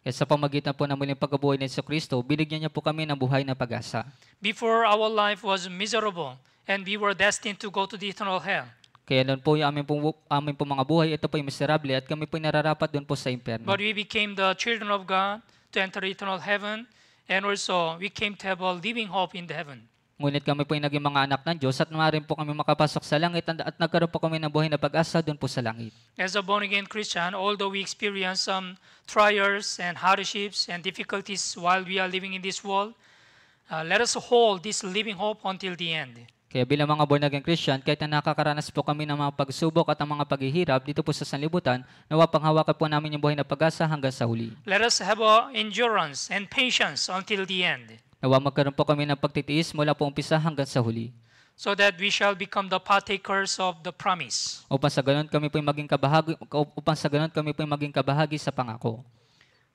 Kaya sa pamagitan po ng muling pagkabuhay ni Kristo, binigyan niya po kami ng buhay na pag-asa. Before our life was miserable and we were destined to go to the eternal hell. Kaya noon po yung aming pong, aming pong mga buhay, ito po yung miserable at kami po nararapat doon po sa impyerno. But we became the children of God to enter eternal heaven, and also we came to have a living hope in the heaven. Ngunit kami po ay naging mga anak ng Diyos at maaari po kami makapasok sa langit at nagkaroon po kami ng buhay na pag-asa doon po sa langit. As a born-again Christian, although we experience some trials and hardships and difficulties while we are living in this world, uh, let us hold this living hope until the end. Kaya bilang mga born again Christian, kahit na nakakaranas po kami ng mga pagsubok at ang mga paghihirap dito po sa sanlibutan, nawa panghawakan po namin yung buhay na pag-asa hanggang sa huli. Let us have a endurance and patience until the end. Nawa magkaroon po kami ng pagtitiis mula po umpisa hanggang sa huli. So that we shall become the partakers of the promise. Upang sa ganun kami po maging kabahagi upang sa ganun kami po maging kabahagi sa pangako.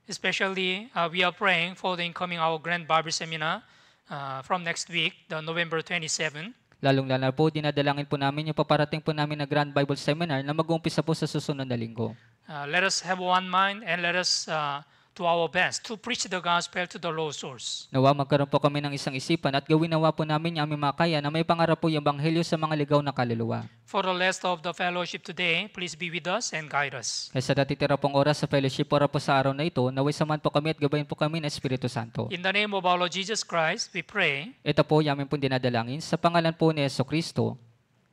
Especially uh, we are praying for the incoming our Grand Barber Seminar uh, from next week, the November 27. Lalong-lalo po, dinadalangin po namin yung paparating po namin na Grand Bible Seminar na mag-uumpisa po sa susunod na linggo. Uh, let us have one mind and let us uh, to our best to preach the gospel to the lost souls. Nawa magkaroon po kami ng isang isipan at gawin nawa po namin ang aming makaya na may pangarap po yung ebanghelyo sa mga ligaw na kaluluwa. For the rest of the fellowship today, please be with us and guide us. Kaya sa natitira pong oras sa fellowship para po sa araw na ito, naway samahan po kami at gabayan po kami ng Espiritu Santo. In the name of our Lord Jesus Christ, we pray. Ito po yung aming pong dinadalangin sa pangalan po ni Yeso Kristo.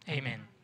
Amen.